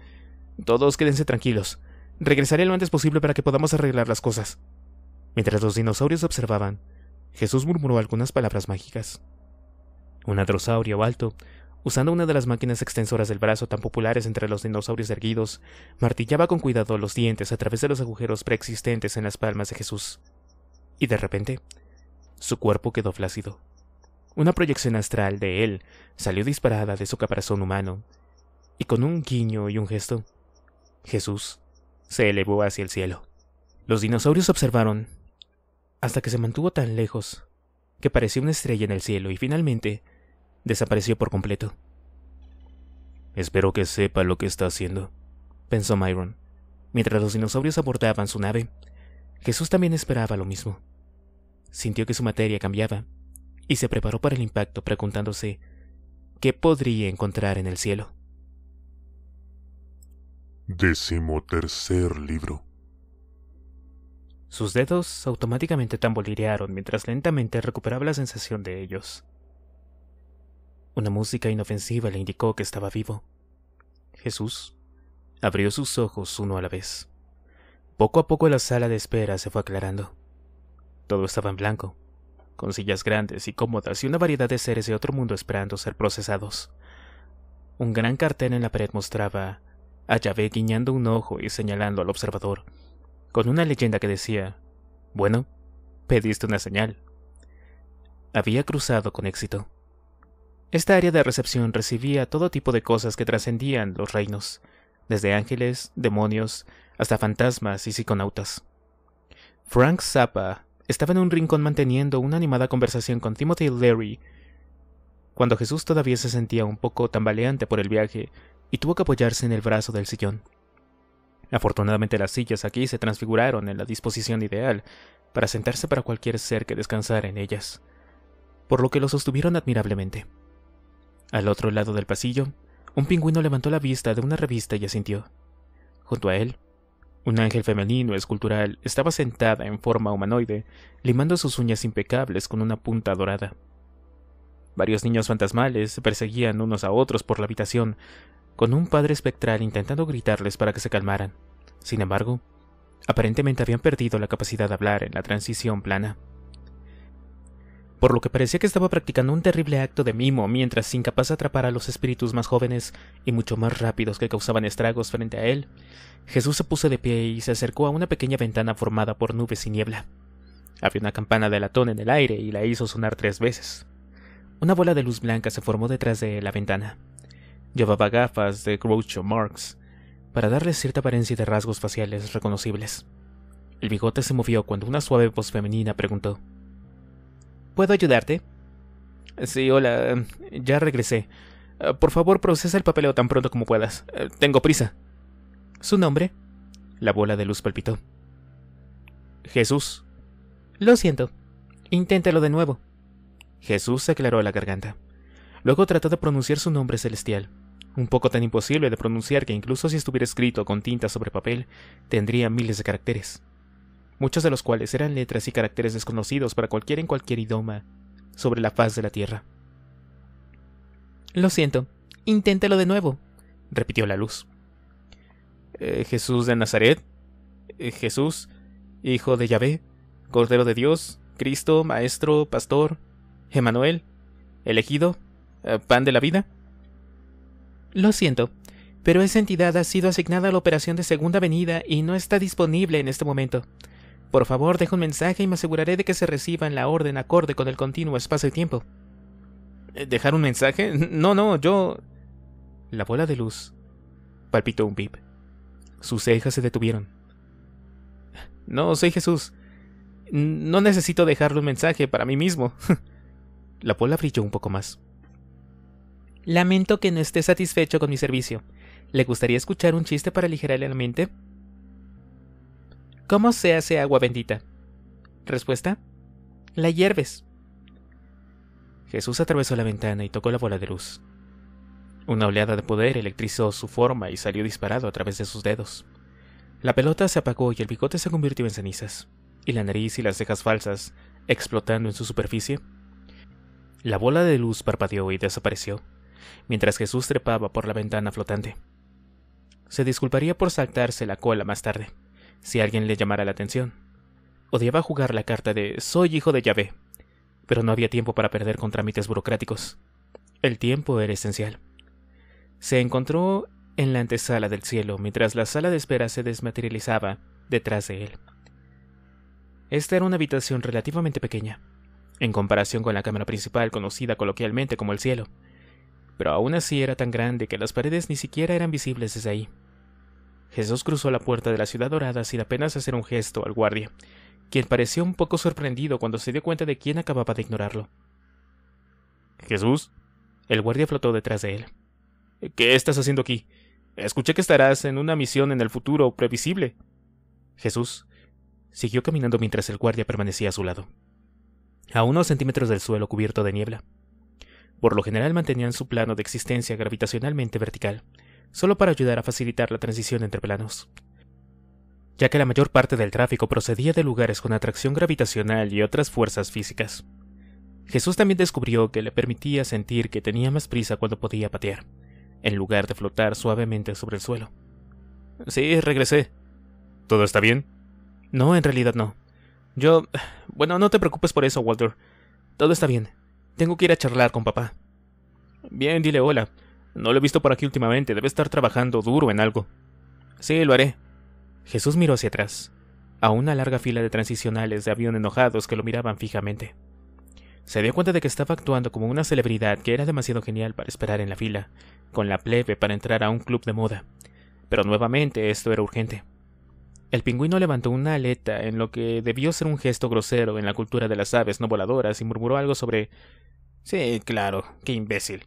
S1: todos quédense tranquilos. Regresaré lo antes posible para que podamos arreglar las cosas. Mientras los dinosaurios observaban, Jesús murmuró algunas palabras mágicas. Un adrosaurio alto, usando una de las máquinas extensoras del brazo tan populares entre los dinosaurios erguidos, martillaba con cuidado los dientes a través de los agujeros preexistentes en las palmas de Jesús. Y de repente, su cuerpo quedó flácido. Una proyección astral de él salió disparada de su caparazón humano, y con un guiño y un gesto, Jesús se elevó hacia el cielo. Los dinosaurios observaron hasta que se mantuvo tan lejos que parecía una estrella en el cielo y finalmente desapareció por completo. Espero que sepa lo que está haciendo, pensó Myron. Mientras los dinosaurios abordaban su nave, Jesús también esperaba lo mismo sintió que su materia cambiaba y se preparó para el impacto preguntándose qué podría encontrar en el cielo.
S2: tercer libro.
S1: Sus dedos automáticamente tamborilearon mientras lentamente recuperaba la sensación de ellos. Una música inofensiva le indicó que estaba vivo. Jesús abrió sus ojos uno a la vez. Poco a poco la sala de espera se fue aclarando. Todo estaba en blanco, con sillas grandes y cómodas y una variedad de seres de otro mundo esperando ser procesados. Un gran cartel en la pared mostraba a Yahvé guiñando un ojo y señalando al observador, con una leyenda que decía, bueno, pediste una señal. Había cruzado con éxito. Esta área de recepción recibía todo tipo de cosas que trascendían los reinos, desde ángeles, demonios, hasta fantasmas y psiconautas. Frank Zappa estaba en un rincón manteniendo una animada conversación con Timothy Larry cuando Jesús todavía se sentía un poco tambaleante por el viaje y tuvo que apoyarse en el brazo del sillón. Afortunadamente las sillas aquí se transfiguraron en la disposición ideal para sentarse para cualquier ser que descansara en ellas, por lo que lo sostuvieron admirablemente. Al otro lado del pasillo, un pingüino levantó la vista de una revista y asintió. Junto a él, un ángel femenino escultural estaba sentada en forma humanoide, limando sus uñas impecables con una punta dorada. Varios niños fantasmales se perseguían unos a otros por la habitación, con un padre espectral intentando gritarles para que se calmaran. Sin embargo, aparentemente habían perdido la capacidad de hablar en la transición plana por lo que parecía que estaba practicando un terrible acto de mimo mientras incapaz de atrapar a los espíritus más jóvenes y mucho más rápidos que causaban estragos frente a él, Jesús se puso de pie y se acercó a una pequeña ventana formada por nubes y niebla. Había una campana de latón en el aire y la hizo sonar tres veces. Una bola de luz blanca se formó detrás de la ventana. Llevaba gafas de Groucho Marx para darle cierta apariencia de rasgos faciales reconocibles. El bigote se movió cuando una suave voz femenina preguntó: ¿Puedo ayudarte? Sí, hola, ya regresé. Eh, por favor, procesa el papeleo tan pronto como puedas. Eh, tengo prisa. ¿Su nombre? La bola de luz palpitó. Jesús. Lo siento. Inténtelo de nuevo. Jesús se aclaró la garganta. Luego trató de pronunciar su nombre celestial, un poco tan imposible de pronunciar que incluso si estuviera escrito con tinta sobre papel, tendría miles de caracteres muchos de los cuales eran letras y caracteres desconocidos para cualquiera en cualquier idioma sobre la faz de la Tierra. Lo siento, inténtelo de nuevo, repitió la luz. Eh, Jesús de Nazaret, eh, Jesús, Hijo de Yahvé, Cordero de Dios, Cristo, Maestro, Pastor, Emanuel, elegido, eh, pan de la vida. Lo siento, pero esa entidad ha sido asignada a la operación de segunda venida y no está disponible en este momento. Por favor, deja un mensaje y me aseguraré de que se reciba en la orden acorde con el continuo espacio y tiempo. Eh, ¿Dejar un mensaje? [LAUGHS] No, no, yo... La bola de luz palpitó un pip. Sus cejas se detuvieron. No, soy Jesús. No necesito dejarle un mensaje para mí mismo. [LAUGHS] La bola brilló un poco más. Lamento que no esté satisfecho con mi servicio. ¿Le gustaría escuchar un chiste para aligerarle la mente? ¿Cómo se hace agua bendita? Respuesta. La hierves. Jesús atravesó la ventana y tocó la bola de luz. Una oleada de poder electrizó su forma y salió disparado a través de sus dedos. La pelota se apagó y el bigote se convirtió en cenizas, y la nariz y las cejas falsas, explotando en su superficie. La bola de luz parpadeó y desapareció, mientras Jesús trepaba por la ventana flotante. Se disculparía por saltarse la cola más tarde si alguien le llamara la atención. Odiaba jugar la carta de soy hijo de Yahvé, pero no había tiempo para perder con trámites burocráticos. El tiempo era esencial. Se encontró en la antesala del cielo mientras la sala de espera se desmaterializaba detrás de él. Esta era una habitación relativamente pequeña, en comparación con la cámara principal conocida coloquialmente como el cielo, pero aún así era tan grande que las paredes ni siquiera eran visibles desde ahí. Jesús cruzó la puerta de la ciudad dorada sin apenas hacer un gesto al guardia, quien pareció un poco sorprendido cuando se dio cuenta de quién acababa de ignorarlo. Jesús. El guardia flotó detrás de él. ¿Qué estás haciendo aquí? Escuché que estarás en una misión en el futuro previsible. Jesús siguió caminando mientras el guardia permanecía a su lado, a unos centímetros del suelo cubierto de niebla. Por lo general mantenían su plano de existencia gravitacionalmente vertical, solo para ayudar a facilitar la transición entre planos. Ya que la mayor parte del tráfico procedía de lugares con atracción gravitacional y otras fuerzas físicas. Jesús también descubrió que le permitía sentir que tenía más prisa cuando podía patear, en lugar de flotar suavemente sobre el suelo. Sí, regresé. ¿Todo está bien? No, en realidad no. Yo... Bueno, no te preocupes por eso, Walter. Todo está bien. Tengo que ir a charlar con papá. Bien, dile hola. No lo he visto por aquí últimamente, debe estar trabajando duro en algo. Sí, lo haré. Jesús miró hacia atrás, a una larga fila de transicionales de avión enojados que lo miraban fijamente. Se dio cuenta de que estaba actuando como una celebridad que era demasiado genial para esperar en la fila, con la plebe para entrar a un club de moda. Pero nuevamente esto era urgente. El pingüino levantó una aleta en lo que debió ser un gesto grosero en la cultura de las aves no voladoras y murmuró algo sobre... Sí, claro, qué imbécil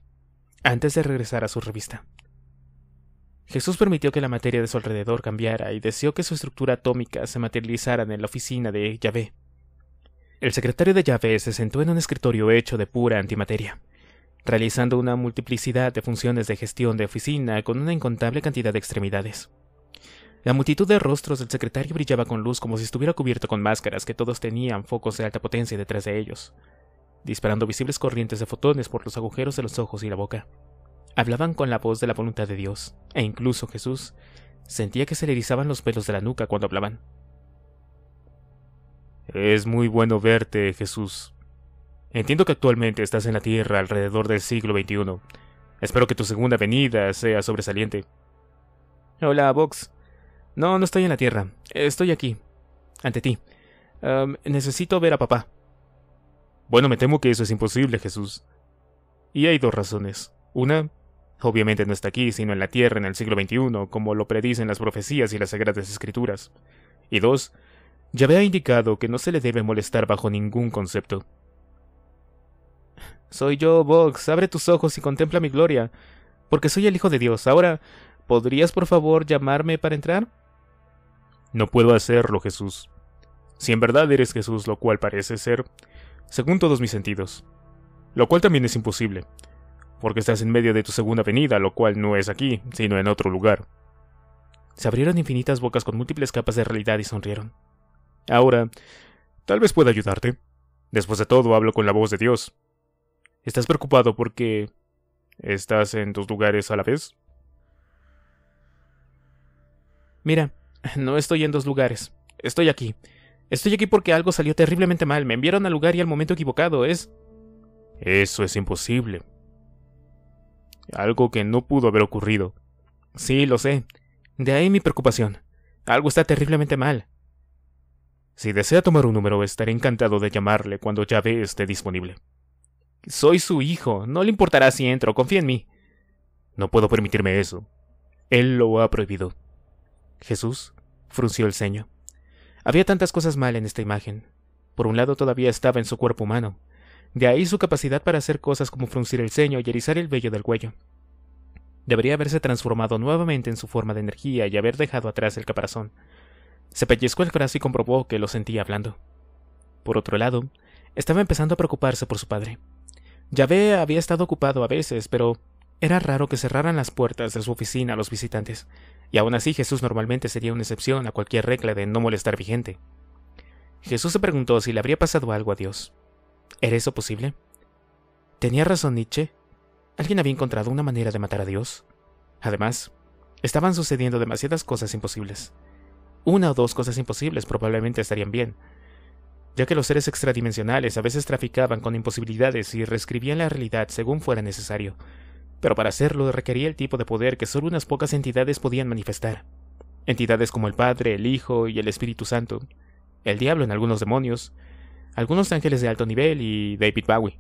S1: antes de regresar a su revista. Jesús permitió que la materia de su alrededor cambiara y deseó que su estructura atómica se materializara en la oficina de Yahvé. El secretario de Yahvé se sentó en un escritorio hecho de pura antimateria, realizando una multiplicidad de funciones de gestión de oficina con una incontable cantidad de extremidades. La multitud de rostros del secretario brillaba con luz como si estuviera cubierto con máscaras que todos tenían focos de alta potencia detrás de ellos, disparando visibles corrientes de fotones por los agujeros de los ojos y la boca. Hablaban con la voz de la voluntad de Dios, e incluso Jesús sentía que se le erizaban los pelos de la nuca cuando hablaban. Es muy bueno verte, Jesús. Entiendo que actualmente estás en la Tierra alrededor del siglo XXI. Espero que tu segunda venida sea sobresaliente. Hola, Vox. No, no estoy en la Tierra. Estoy aquí, ante ti. necesito ver a papá. Bueno, me temo que eso es imposible, Jesús. Y hay dos razones. Una, obviamente no está aquí, sino en la Tierra en el siglo XXI, como lo predicen las profecías y las sagradas escrituras. Y dos, Yahvé ha indicado que no se le debe molestar bajo ningún concepto. Soy yo, Vox, abre tus ojos y contempla mi gloria, porque soy el Hijo de Dios. Ahora, ¿podrías por favor llamarme para entrar? No puedo hacerlo, Jesús. Si en verdad eres Jesús, lo cual parece ser, según todos mis sentidos. Lo cual también es imposible, porque estás en medio de tu segunda venida, lo cual no es aquí, sino en otro lugar. Se abrieron infinitas bocas con múltiples capas de realidad y sonrieron. Ahora, tal vez pueda ayudarte. Después de todo, hablo con la voz de Dios. ¿Estás preocupado porque... estás en dos lugares a la vez? Mira, no estoy en dos lugares. Estoy aquí, Estoy aquí porque algo salió terriblemente mal. Me enviaron al lugar y al momento equivocado. Es... Eso es imposible. Algo que no pudo haber ocurrido. Sí, lo sé. De ahí mi preocupación. Algo está terriblemente mal. Si desea tomar un número, estaré encantado de llamarle cuando llave esté disponible. Soy su hijo. No le importará si entro. Confía en mí. No puedo permitirme eso. Él lo ha prohibido. Jesús frunció el ceño. Había tantas cosas mal en esta imagen. Por un lado todavía estaba en su cuerpo humano, de ahí su capacidad para hacer cosas como fruncir el ceño y erizar el vello del cuello. Debería haberse transformado nuevamente en su forma de energía y haber dejado atrás el caparazón. Se pellizcó el brazo y comprobó que lo sentía hablando. Por otro lado, estaba empezando a preocuparse por su padre. Yahvé había estado ocupado a veces, pero era raro que cerraran las puertas de su oficina a los visitantes, y aún así Jesús normalmente sería una excepción a cualquier regla de no molestar vigente. Jesús se preguntó si le habría pasado algo a Dios. ¿Era eso posible? ¿Tenía razón Nietzsche? ¿Alguien había encontrado una manera de matar a Dios? Además, estaban sucediendo demasiadas cosas imposibles. Una o dos cosas imposibles probablemente estarían bien, ya que los seres extradimensionales a veces traficaban con imposibilidades y reescribían la realidad según fuera necesario, pero para hacerlo requería el tipo de poder que solo unas pocas entidades podían manifestar. Entidades como el Padre, el Hijo y el Espíritu Santo, el diablo en algunos demonios, algunos ángeles de alto nivel y David Bowie.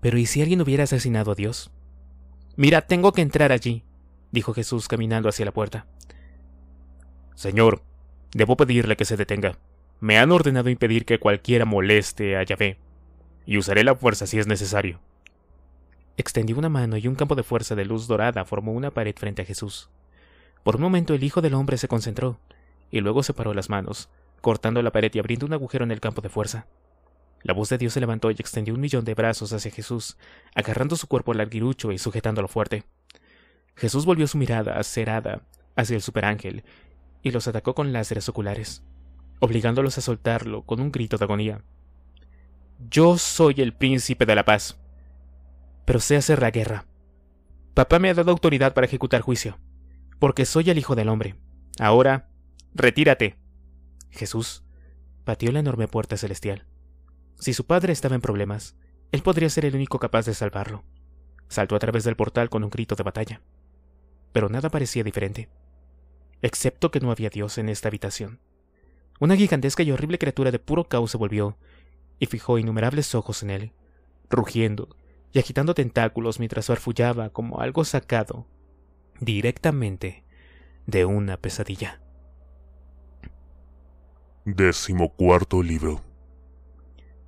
S1: Pero ¿y si alguien hubiera asesinado a Dios? Mira, tengo que entrar allí, dijo Jesús caminando hacia la puerta. Señor, debo pedirle que se detenga. Me han ordenado impedir que cualquiera moleste a Yahvé, y usaré la fuerza si es necesario. Extendió una mano y un campo de fuerza de luz dorada formó una pared frente a Jesús. Por un momento el Hijo del Hombre se concentró, y luego separó las manos, cortando la pared y abriendo un agujero en el campo de fuerza. La voz de Dios se levantó y extendió un millón de brazos hacia Jesús, agarrando su cuerpo larguirucho y sujetándolo fuerte. Jesús volvió su mirada acerada hacia el superángel y los atacó con láseres oculares, obligándolos a soltarlo con un grito de agonía. Yo soy el príncipe de la paz pero sé hacer la guerra. Papá me ha dado autoridad para ejecutar juicio, porque soy el Hijo del Hombre. Ahora, retírate. Jesús pateó la enorme puerta celestial. Si su padre estaba en problemas, él podría ser el único capaz de salvarlo. Saltó a través del portal con un grito de batalla. Pero nada parecía diferente, excepto que no había Dios en esta habitación. Una gigantesca y horrible criatura de puro caos se volvió y fijó innumerables ojos en él, rugiendo, y agitando tentáculos mientras arfullaba como algo sacado directamente de una pesadilla. Décimo cuarto libro.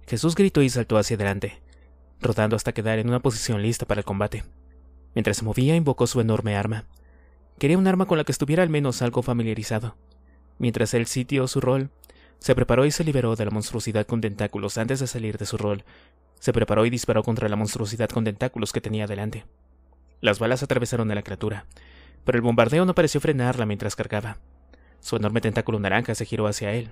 S1: Jesús gritó y saltó hacia adelante, rodando hasta quedar en una posición lista para el combate. Mientras se movía, invocó su enorme arma. Quería un arma con la que estuviera al menos algo familiarizado. Mientras él sitió su rol, se preparó y se liberó de la monstruosidad con tentáculos antes de salir de su rol se preparó y disparó contra la monstruosidad con tentáculos que tenía delante. Las balas atravesaron a la criatura, pero el bombardeo no pareció frenarla mientras cargaba. Su enorme tentáculo naranja se giró hacia él.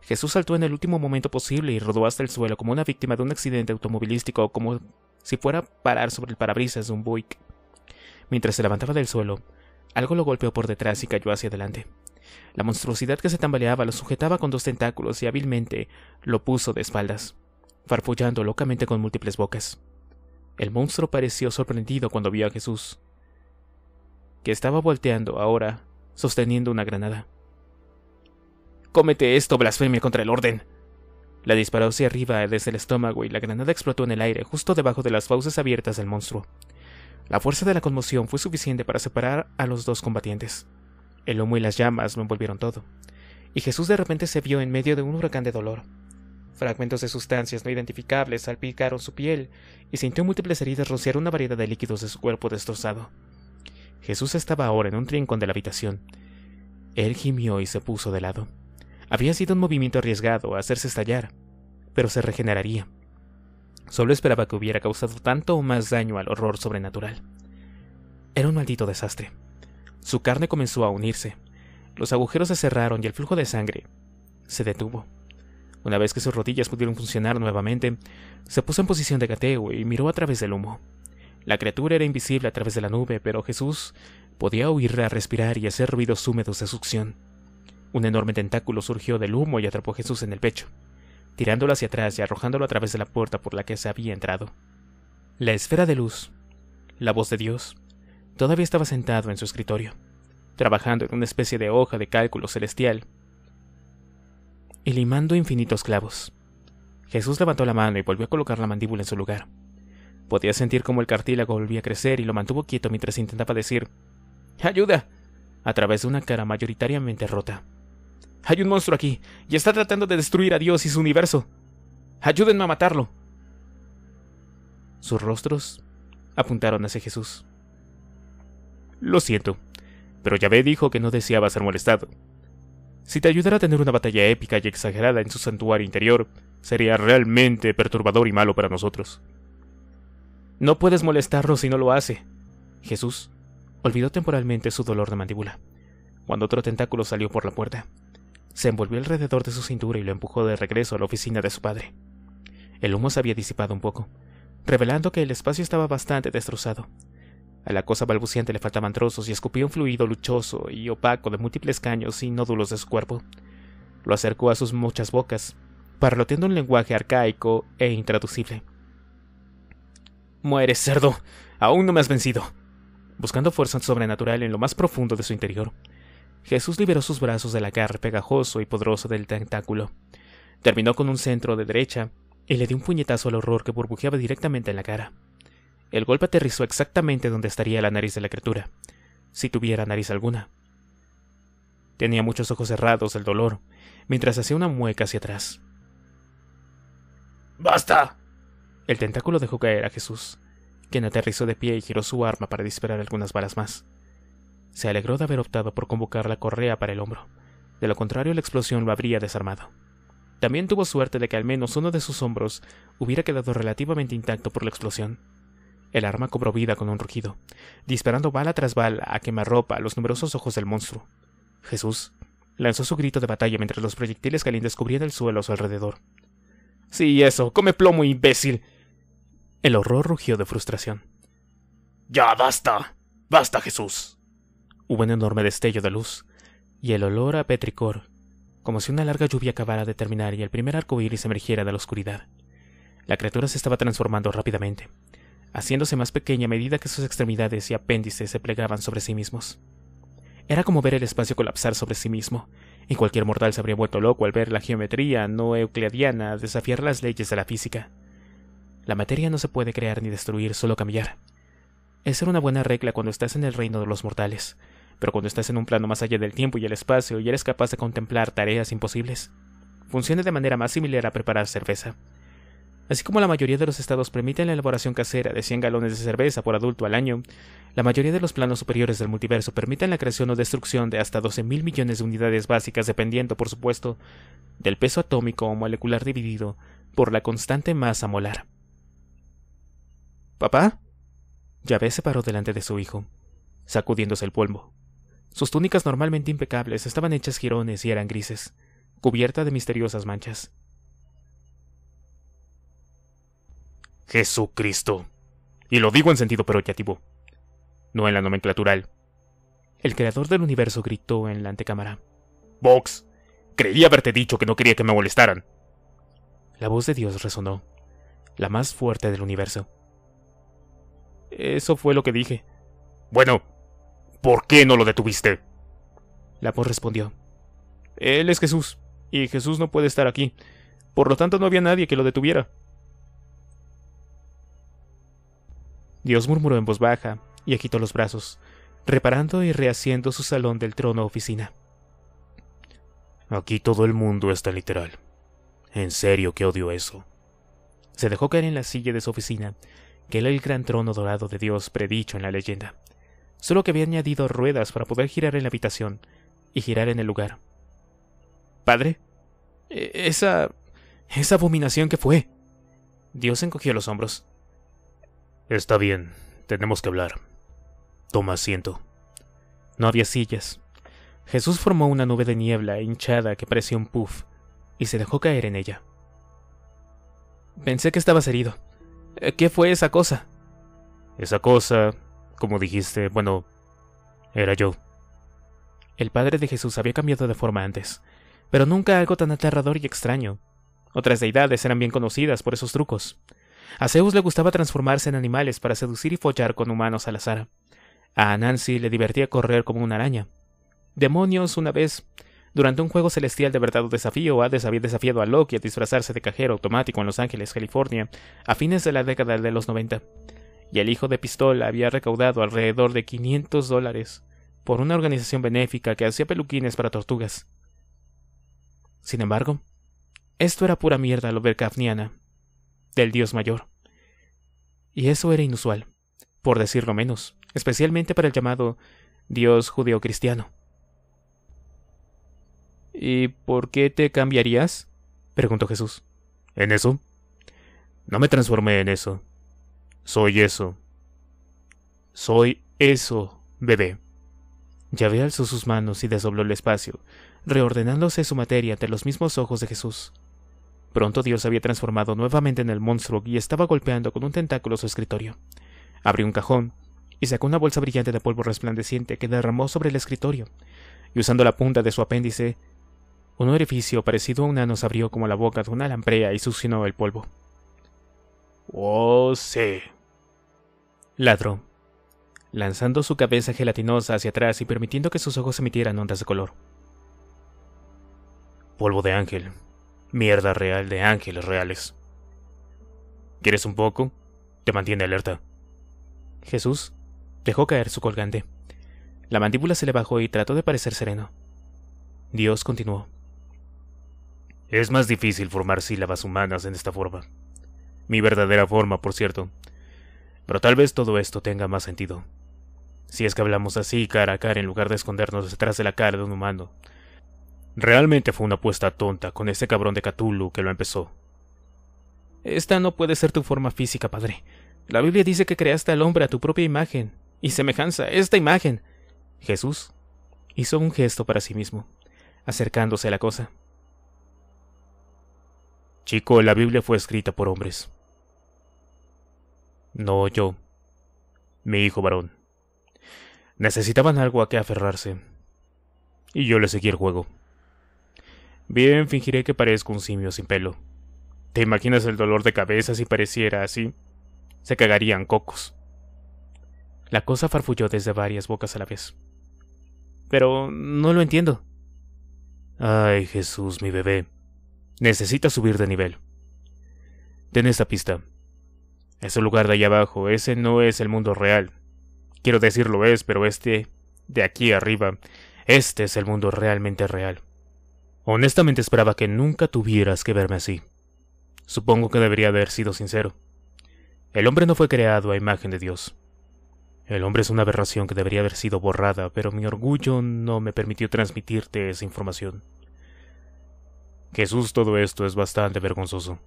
S1: Jesús saltó en el último momento posible y rodó hasta el suelo como una víctima de un accidente automovilístico o como si fuera a parar sobre el parabrisas de un Buick. Mientras se levantaba del suelo, algo lo golpeó por detrás y cayó hacia adelante. La monstruosidad que se tambaleaba lo sujetaba con dos tentáculos y hábilmente lo puso de espaldas farfullando locamente con múltiples bocas. El monstruo pareció sorprendido cuando vio a Jesús, que estaba volteando ahora, sosteniendo una granada. Cómete esto, blasfemia contra el orden. La disparó hacia arriba desde el estómago y la granada explotó en el aire justo debajo de las fauces abiertas del monstruo. La fuerza de la conmoción fue suficiente para separar a los dos combatientes. El humo y las llamas lo envolvieron todo, y Jesús de repente se vio en medio de un huracán de dolor. Fragmentos de sustancias no identificables salpicaron su piel y sintió múltiples heridas rociar una variedad de líquidos de su cuerpo destrozado. Jesús estaba ahora en un rincón de la habitación. Él gimió y se puso de lado. Había sido un movimiento arriesgado, hacerse estallar, pero se regeneraría. Solo esperaba que hubiera causado tanto o más daño al horror sobrenatural. Era un maldito desastre. Su carne comenzó a unirse. Los agujeros se cerraron y el flujo de sangre se detuvo. Una vez que sus rodillas pudieron funcionar nuevamente, se puso en posición de gateo y miró a través del humo. La criatura era invisible a través de la nube, pero Jesús podía oírla respirar y hacer ruidos húmedos de succión. Un enorme tentáculo surgió del humo y atrapó a Jesús en el pecho, tirándolo hacia atrás y arrojándolo a través de la puerta por la que se había entrado. La esfera de luz, la voz de Dios, todavía estaba sentado en su escritorio, trabajando en una especie de hoja de cálculo celestial y limando infinitos clavos. Jesús levantó la mano y volvió a colocar la mandíbula en su lugar. Podía sentir cómo el cartílago volvía a crecer y lo mantuvo quieto mientras intentaba decir ¡Ayuda! a través de una cara mayoritariamente rota. Hay un monstruo aquí, y está tratando de destruir a Dios y su universo. Ayúdenme a matarlo. Sus rostros apuntaron hacia Jesús. Lo siento, pero Yahvé dijo que no deseaba ser molestado. Si te ayudara a tener una batalla épica y exagerada en su santuario interior, sería realmente perturbador y malo para nosotros. No puedes molestarlo si no lo hace. Jesús olvidó temporalmente su dolor de mandíbula, cuando otro tentáculo salió por la puerta. Se envolvió alrededor de su cintura y lo empujó de regreso a la oficina de su padre. El humo se había disipado un poco, revelando que el espacio estaba bastante destrozado, a la cosa balbuciente le faltaban trozos y escupía un fluido luchoso y opaco de múltiples caños y nódulos de su cuerpo. Lo acercó a sus muchas bocas, parloteando un lenguaje arcaico e intraducible. Mueres, cerdo. Aún no me has vencido. Buscando fuerza sobrenatural en lo más profundo de su interior, Jesús liberó sus brazos del agarre pegajoso y poderoso del tentáculo. Terminó con un centro de derecha y le dio un puñetazo al horror que burbujeaba directamente en la cara. El golpe aterrizó exactamente donde estaría la nariz de la criatura, si tuviera nariz alguna. Tenía muchos ojos cerrados del dolor, mientras hacía una mueca hacia atrás. ¡Basta! El tentáculo dejó caer a Jesús, quien aterrizó de pie y giró su arma para disparar algunas balas más. Se alegró de haber optado por convocar la correa para el hombro. De lo contrario, la explosión lo habría desarmado. También tuvo suerte de que al menos uno de sus hombros hubiera quedado relativamente intacto por la explosión. El arma cobró vida con un rugido, disparando bala tras bala a quemarropa a los numerosos ojos del monstruo. Jesús lanzó su grito de batalla mientras los proyectiles calientes cubrían el suelo a su alrededor. Sí, eso, come plomo, imbécil. El horror rugió de frustración.
S2: Ya basta.
S1: Basta, Jesús. Hubo un enorme destello de luz, y el olor a petricor, como si una larga lluvia acabara de terminar y el primer arco iris emergiera de la oscuridad. La criatura se estaba transformando rápidamente, haciéndose más pequeña a medida que sus extremidades y apéndices se plegaban sobre sí mismos. Era como ver el espacio colapsar sobre sí mismo, y cualquier mortal se habría vuelto loco al ver la geometría no euclidiana desafiar las leyes de la física. La materia no se puede crear ni destruir, solo cambiar. Es era una buena regla cuando estás en el reino de los mortales, pero cuando estás en un plano más allá del tiempo y el espacio y eres capaz de contemplar tareas imposibles, funciona de manera más similar a preparar cerveza. Así como la mayoría de los estados permiten la elaboración casera de 100 galones de cerveza por adulto al año, la mayoría de los planos superiores del multiverso permiten la creación o destrucción de hasta 12.000 mil millones de unidades básicas, dependiendo, por supuesto, del peso atómico o molecular dividido por la constante masa molar. ¿Papá? Yahvé se paró delante de su hijo, sacudiéndose el polvo. Sus túnicas normalmente impecables estaban hechas jirones y eran grises, cubierta de misteriosas manchas. Jesucristo. Y lo digo en sentido perorativo, no en la nomenclatural. El creador del universo gritó en la antecámara. Vox, creí haberte dicho que no quería que me molestaran. La voz de Dios resonó, la más fuerte del universo. Eso fue lo que dije. Bueno, ¿por qué no lo detuviste? La voz respondió. Él es Jesús, y Jesús no puede estar aquí. Por lo tanto, no había nadie que lo detuviera. Dios murmuró en voz baja y agitó los brazos, reparando y rehaciendo su salón del trono oficina. Aquí todo el mundo está literal. En serio qué odio eso. Se dejó caer en la silla de su oficina, que era el gran trono dorado de Dios predicho en la leyenda, solo que había añadido ruedas para poder girar en la habitación y girar en el lugar. Padre, e-, esa... esa abominación que fue. Dios encogió los hombros. Está bien, tenemos que hablar. Toma asiento. No había sillas. Jesús formó una nube de niebla hinchada que parecía un puff y se dejó caer en ella. Pensé que estabas herido. Eh, ¿Qué fue esa cosa? Esa cosa, como dijiste, bueno, era yo. El padre de Jesús había cambiado de forma antes, pero nunca algo tan aterrador y extraño. Otras deidades eran bien conocidas por esos trucos. A Zeus le gustaba transformarse en animales para seducir y follar con humanos a la azar. A Nancy le divertía correr como una araña. Demonios, una vez, durante un juego celestial de verdad o desafío, Hades había desafiado a Loki a disfrazarse de cajero automático en Los Ángeles, California, a fines de la década de los 90. Y el hijo de pistola había recaudado alrededor de 500 dólares por una organización benéfica que hacía peluquines para tortugas. Sin embargo, esto era pura mierda lo ver del Dios mayor. Y eso era inusual, por decirlo menos, especialmente para el llamado Dios judío-cristiano. ¿Y por qué te cambiarías? preguntó Jesús. ¿En eso? No me transformé en eso. Soy eso. Soy eso, bebé. Yahvé alzó sus manos y desdobló el espacio, reordenándose su materia ante los mismos ojos de Jesús. Pronto Dios había transformado nuevamente en el monstruo y estaba golpeando con un tentáculo su escritorio. Abrió un cajón y sacó una bolsa brillante de polvo resplandeciente que derramó sobre el escritorio, y usando la punta de su apéndice, un orificio parecido a un ano se abrió como la boca de una lamprea y succionó el polvo. ¡Oh, sí! Ladró, lanzando su cabeza gelatinosa hacia atrás y permitiendo que sus ojos emitieran ondas de color. Polvo de ángel, Mierda real de ángeles reales. ¿Quieres un poco? Te mantiene alerta. Jesús dejó caer su colgante. La mandíbula se le bajó y trató de parecer sereno. Dios continuó. Es más difícil formar sílabas humanas en esta forma. Mi verdadera forma, por cierto. Pero tal vez todo esto tenga más sentido. Si es que hablamos así cara a cara en lugar de escondernos detrás de la cara de un humano, Realmente fue una apuesta tonta con ese cabrón de Cthulhu que lo empezó. Esta no puede ser tu forma física, padre. La Biblia dice que creaste al hombre a tu propia imagen y semejanza, esta imagen. Jesús hizo un gesto para sí mismo, acercándose a la cosa. Chico, la Biblia fue escrita por hombres. No yo. Mi hijo varón. Necesitaban algo a qué aferrarse. Y yo le seguí el juego. Bien, fingiré que parezco un simio sin pelo. ¿Te imaginas el dolor de cabeza si pareciera así? Se cagarían cocos. La cosa farfulló desde varias bocas a la vez. Pero no lo entiendo. Ay, Jesús, mi bebé. necesita subir de nivel. Ten esta pista. Ese lugar de allá abajo, ese no es el mundo real. Quiero decirlo es, pero este, de aquí arriba, este es el mundo realmente real. Honestamente esperaba que nunca tuvieras que verme así. Supongo que debería haber sido sincero. El hombre no fue creado a imagen de Dios. El hombre es una aberración que debería haber sido borrada, pero mi orgullo no me permitió transmitirte esa información. Jesús, todo esto es bastante vergonzoso.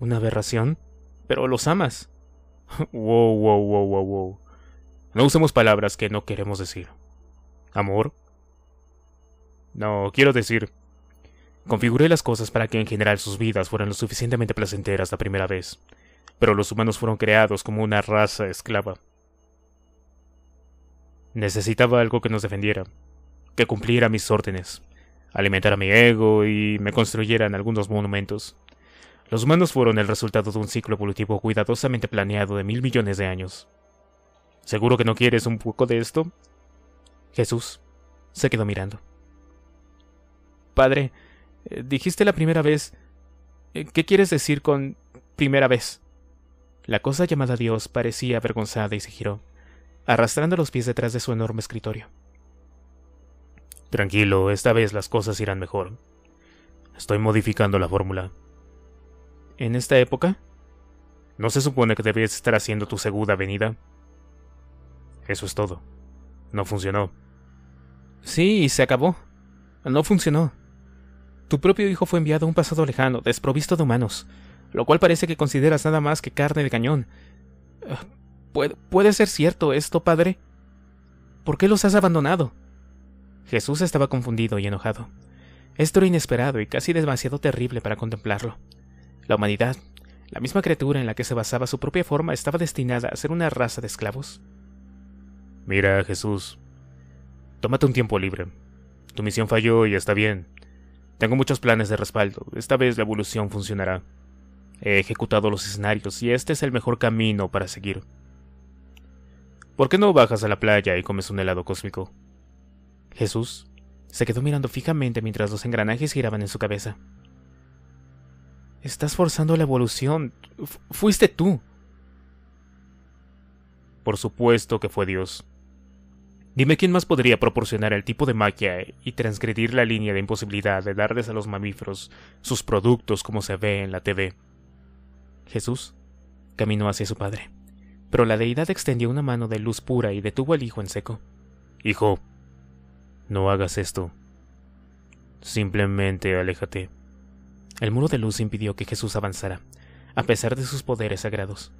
S1: ¿Una aberración? Pero los amas. [LAUGHS] wow, wow, wow, wow, wow. No usemos palabras que no queremos decir. Amor, no, quiero decir, configuré las cosas para que en general sus vidas fueran lo suficientemente placenteras la primera vez, pero los humanos fueron creados como una raza esclava. Necesitaba algo que nos defendiera, que cumpliera mis órdenes, alimentara mi ego y me construyeran algunos monumentos. Los humanos fueron el resultado de un ciclo evolutivo cuidadosamente planeado de mil millones de años. ¿Seguro que no quieres un poco de esto? Jesús se quedó mirando. Padre, eh, dijiste la primera vez... Eh, ¿Qué quieres decir con primera vez? La cosa llamada Dios parecía avergonzada y se giró, arrastrando los pies detrás de su enorme escritorio. Tranquilo, esta vez las cosas irán mejor. Estoy modificando la fórmula. ¿En esta época? ¿No se supone que debías estar haciendo tu segunda venida? Eso es todo. No funcionó. Sí, se acabó. No funcionó. Tu propio hijo fue enviado a un pasado lejano, desprovisto de humanos, lo cual parece que consideras nada más que carne de cañón. Ah, ¿Puede, ser cierto esto, padre? ¿Por qué los has abandonado? Jesús estaba confundido y enojado. Esto era inesperado y casi demasiado terrible para contemplarlo. La humanidad, la misma criatura en la que se basaba su propia forma, estaba destinada a ser una raza de esclavos. Mira, Jesús, tómate un tiempo libre. Tu misión falló y está bien. Tengo muchos planes de respaldo. Esta vez la evolución funcionará. He ejecutado los escenarios y este es el mejor camino para seguir. ¿Por qué no bajas a la playa y comes un helado cósmico? Jesús se quedó mirando fijamente mientras los engranajes giraban en su cabeza. Estás forzando la evolución. fuiste tú. Por supuesto que fue Dios. Dime quién más podría proporcionar el tipo de magia y transgredir la línea de imposibilidad de darles a los mamíferos sus productos como se ve en la TV. Jesús caminó hacia su padre, pero la deidad extendió una mano de luz pura y detuvo al hijo en seco. Hijo, no hagas esto. Simplemente aléjate. El muro de luz impidió que Jesús avanzara, a pesar de sus poderes sagrados.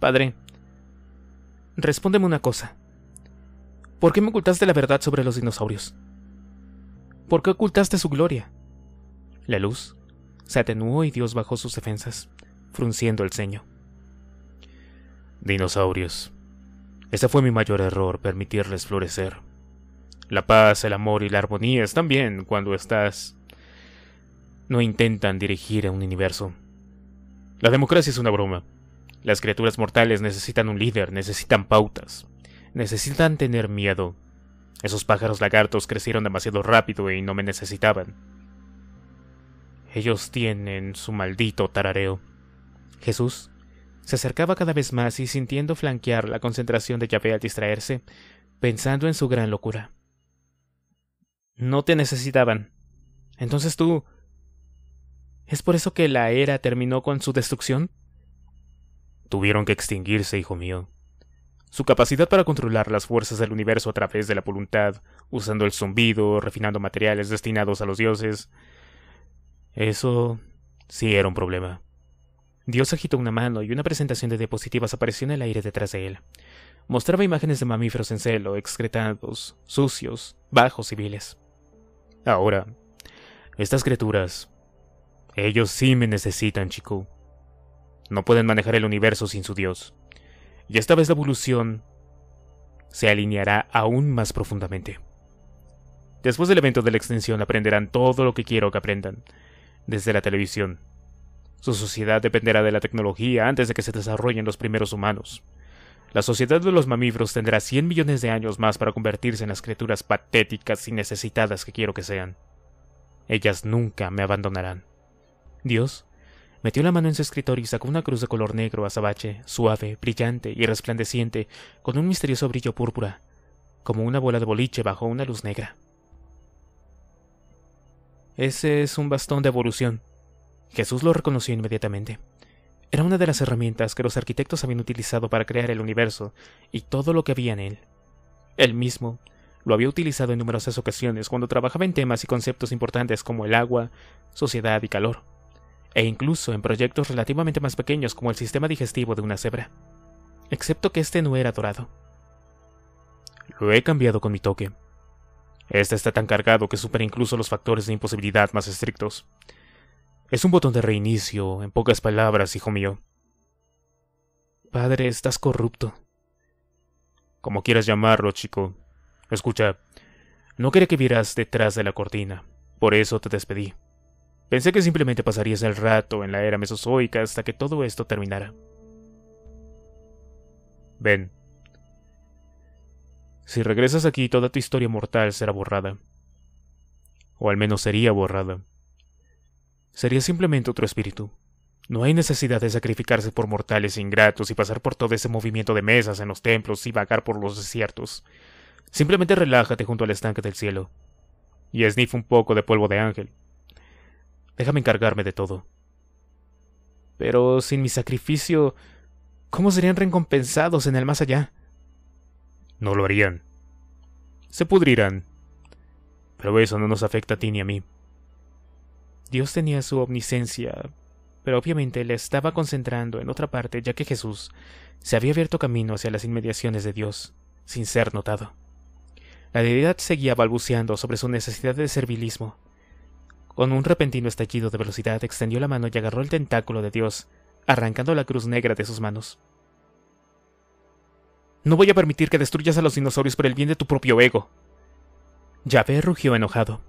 S1: Padre, respóndeme una cosa, ¿Por qué me ocultaste la verdad sobre los dinosaurios? ¿Por qué ocultaste su gloria? La luz se atenuó y Dios bajó sus defensas, frunciendo el ceño. Dinosaurios. Ese fue mi mayor error, permitirles florecer. La paz, el amor y la armonía están bien cuando estás... No intentan dirigir a un universo. La democracia es una broma. Las criaturas mortales necesitan un líder, necesitan pautas necesitan tener miedo. Esos pájaros lagartos crecieron demasiado rápido y no me necesitaban. Ellos tienen su maldito tarareo. Jesús se acercaba cada vez más y sintiendo flanquear la concentración de Yahvé al distraerse, pensando en su gran locura. No te necesitaban. Entonces tú... ¿Es por eso que la era terminó con su destrucción? Tuvieron que extinguirse, hijo mío. Su capacidad para controlar las fuerzas del universo a través de la voluntad, usando el zumbido, refinando materiales destinados a los dioses. Eso sí era un problema. Dios agitó una mano y una presentación de diapositivas apareció en el aire detrás de él. Mostraba imágenes de mamíferos en celo, excretados, sucios, bajos y viles. Ahora, estas criaturas. Ellos sí me necesitan, Chico. No pueden manejar el universo sin su Dios y esta vez la evolución se alineará aún más profundamente. Después del evento de la extensión aprenderán todo lo que quiero que aprendan, desde la televisión. Su sociedad dependerá de la tecnología antes de que se desarrollen los primeros humanos. La sociedad de los mamíferos tendrá 100 millones de años más para convertirse en las criaturas patéticas y necesitadas que quiero que sean. Ellas nunca me abandonarán. Dios Metió la mano en su escritorio y sacó una cruz de color negro azabache, suave, brillante y resplandeciente, con un misterioso brillo púrpura, como una bola de boliche bajo una luz negra. Ese es un bastón de evolución. Jesús lo reconoció inmediatamente. Era una de las herramientas que los arquitectos habían utilizado para crear el universo y todo lo que había en él. Él mismo lo había utilizado en numerosas ocasiones cuando trabajaba en temas y conceptos importantes como el agua, sociedad y calor e incluso en proyectos relativamente más pequeños como el sistema digestivo de una cebra, excepto que este no era dorado. Lo he cambiado con mi toque. Este está tan cargado que supera incluso los factores de imposibilidad más estrictos. Es un botón de reinicio, en pocas palabras, hijo mío. Padre, estás corrupto. Como quieras llamarlo, chico. Escucha, no quería que vieras detrás de la cortina, por eso te despedí. Pensé que simplemente pasarías el rato en la era mesozoica hasta que todo esto terminara. Ven. Si regresas aquí, toda tu historia mortal será borrada. O al menos sería borrada. Sería simplemente otro espíritu. No hay necesidad de sacrificarse por mortales ingratos y pasar por todo ese movimiento de mesas en los templos y vagar por los desiertos. Simplemente relájate junto al estanque del cielo. Y esnifa un poco de polvo de ángel. Déjame encargarme de todo. Pero sin mi sacrificio, ¿cómo serían recompensados en el más allá? No lo harían. Se pudrirán. Pero eso no nos afecta a ti ni a mí. Dios tenía su omnisencia, pero obviamente la estaba concentrando en otra parte, ya que Jesús se había abierto camino hacia las inmediaciones de Dios, sin ser notado. La deidad seguía balbuceando sobre su necesidad de servilismo, con un repentino estallido de velocidad extendió la mano y agarró el tentáculo de Dios, arrancando la cruz negra de sus manos. No voy a permitir que destruyas a los dinosaurios por el bien de tu propio ego. Yahvé rugió enojado,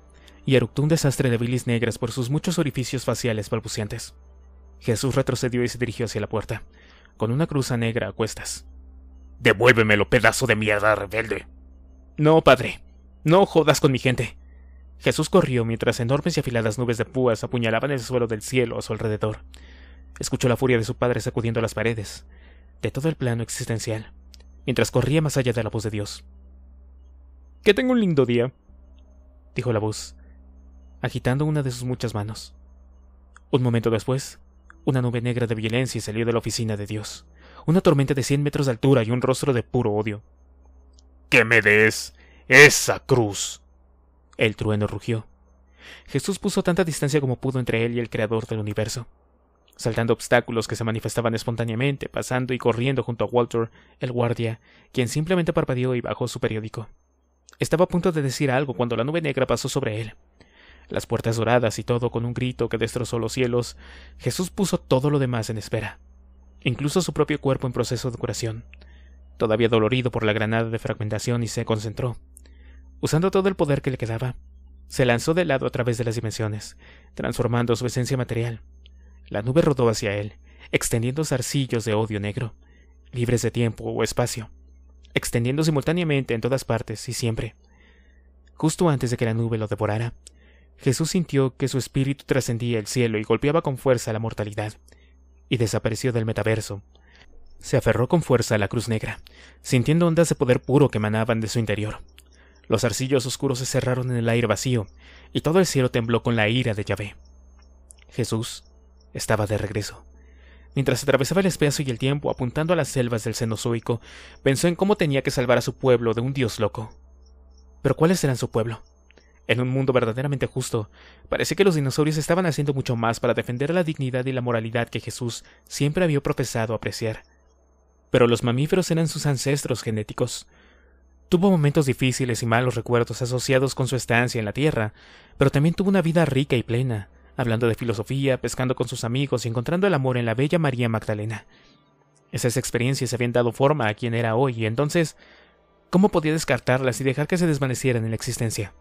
S1: y eructó un desastre de bilis negras por sus muchos orificios faciales palpuciantes. Jesús retrocedió y se dirigió hacia la puerta, con una cruza negra a cuestas. Devuélvemelo, pedazo de mierda rebelde. No, padre. No jodas con mi gente. Jesús corrió mientras enormes y afiladas nubes de púas apuñalaban el suelo del cielo a su alrededor. Escuchó la furia de su padre sacudiendo las paredes, de todo el plano existencial, mientras corría más allá de la voz de Dios. Que tengo un lindo día, dijo la voz, agitando una de sus muchas manos. Un momento después, una nube negra de violencia salió de la oficina de Dios, una tormenta de cien metros de altura y un rostro de puro odio. ¡Que me des esa cruz! El trueno rugió. Jesús puso tanta distancia como pudo entre él y el Creador del universo. Saltando obstáculos que se manifestaban espontáneamente, pasando y corriendo junto a Walter, el guardia, quien simplemente parpadeó y bajó su periódico. Estaba a punto de decir algo cuando la nube negra pasó sobre él. Las puertas doradas y todo con un grito que destrozó los cielos, Jesús puso todo lo demás en espera, incluso su propio cuerpo en proceso de curación, todavía dolorido por la granada de fragmentación y se concentró. Usando todo el poder que le quedaba, se lanzó de lado a través de las dimensiones, transformando su esencia material. La nube rodó hacia él, extendiendo zarcillos de odio negro, libres de tiempo o espacio, extendiendo simultáneamente en todas partes y siempre. Justo antes de que la nube lo devorara, Jesús sintió que su espíritu trascendía el cielo y golpeaba con fuerza la mortalidad, y desapareció del metaverso. Se aferró con fuerza a la cruz negra, sintiendo ondas de poder puro que emanaban de su interior. Los arcillos oscuros se cerraron en el aire vacío, y todo el cielo tembló con la ira de Yahvé. Jesús estaba de regreso. Mientras atravesaba el espacio y el tiempo apuntando a las selvas del Cenozoico, pensó en cómo tenía que salvar a su pueblo de un dios loco. Pero ¿cuáles eran su pueblo? En un mundo verdaderamente justo, parece que los dinosaurios estaban haciendo mucho más para defender la dignidad y la moralidad que Jesús siempre había profesado apreciar. Pero los mamíferos eran sus ancestros genéticos, Tuvo momentos difíciles y malos recuerdos asociados con su estancia en la Tierra, pero también tuvo una vida rica y plena, hablando de filosofía, pescando con sus amigos y encontrando el amor en la bella María Magdalena. Esas experiencias habían dado forma a quien era hoy, y entonces, ¿cómo podía descartarlas y dejar que se desvanecieran en la existencia?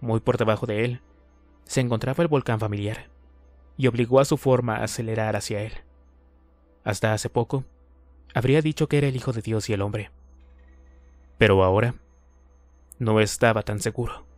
S1: Muy por debajo de él, se encontraba el volcán familiar, y obligó a su forma a acelerar hacia él. Hasta hace poco, habría dicho que era el Hijo de Dios y el hombre. Pero ahora no estaba tan seguro.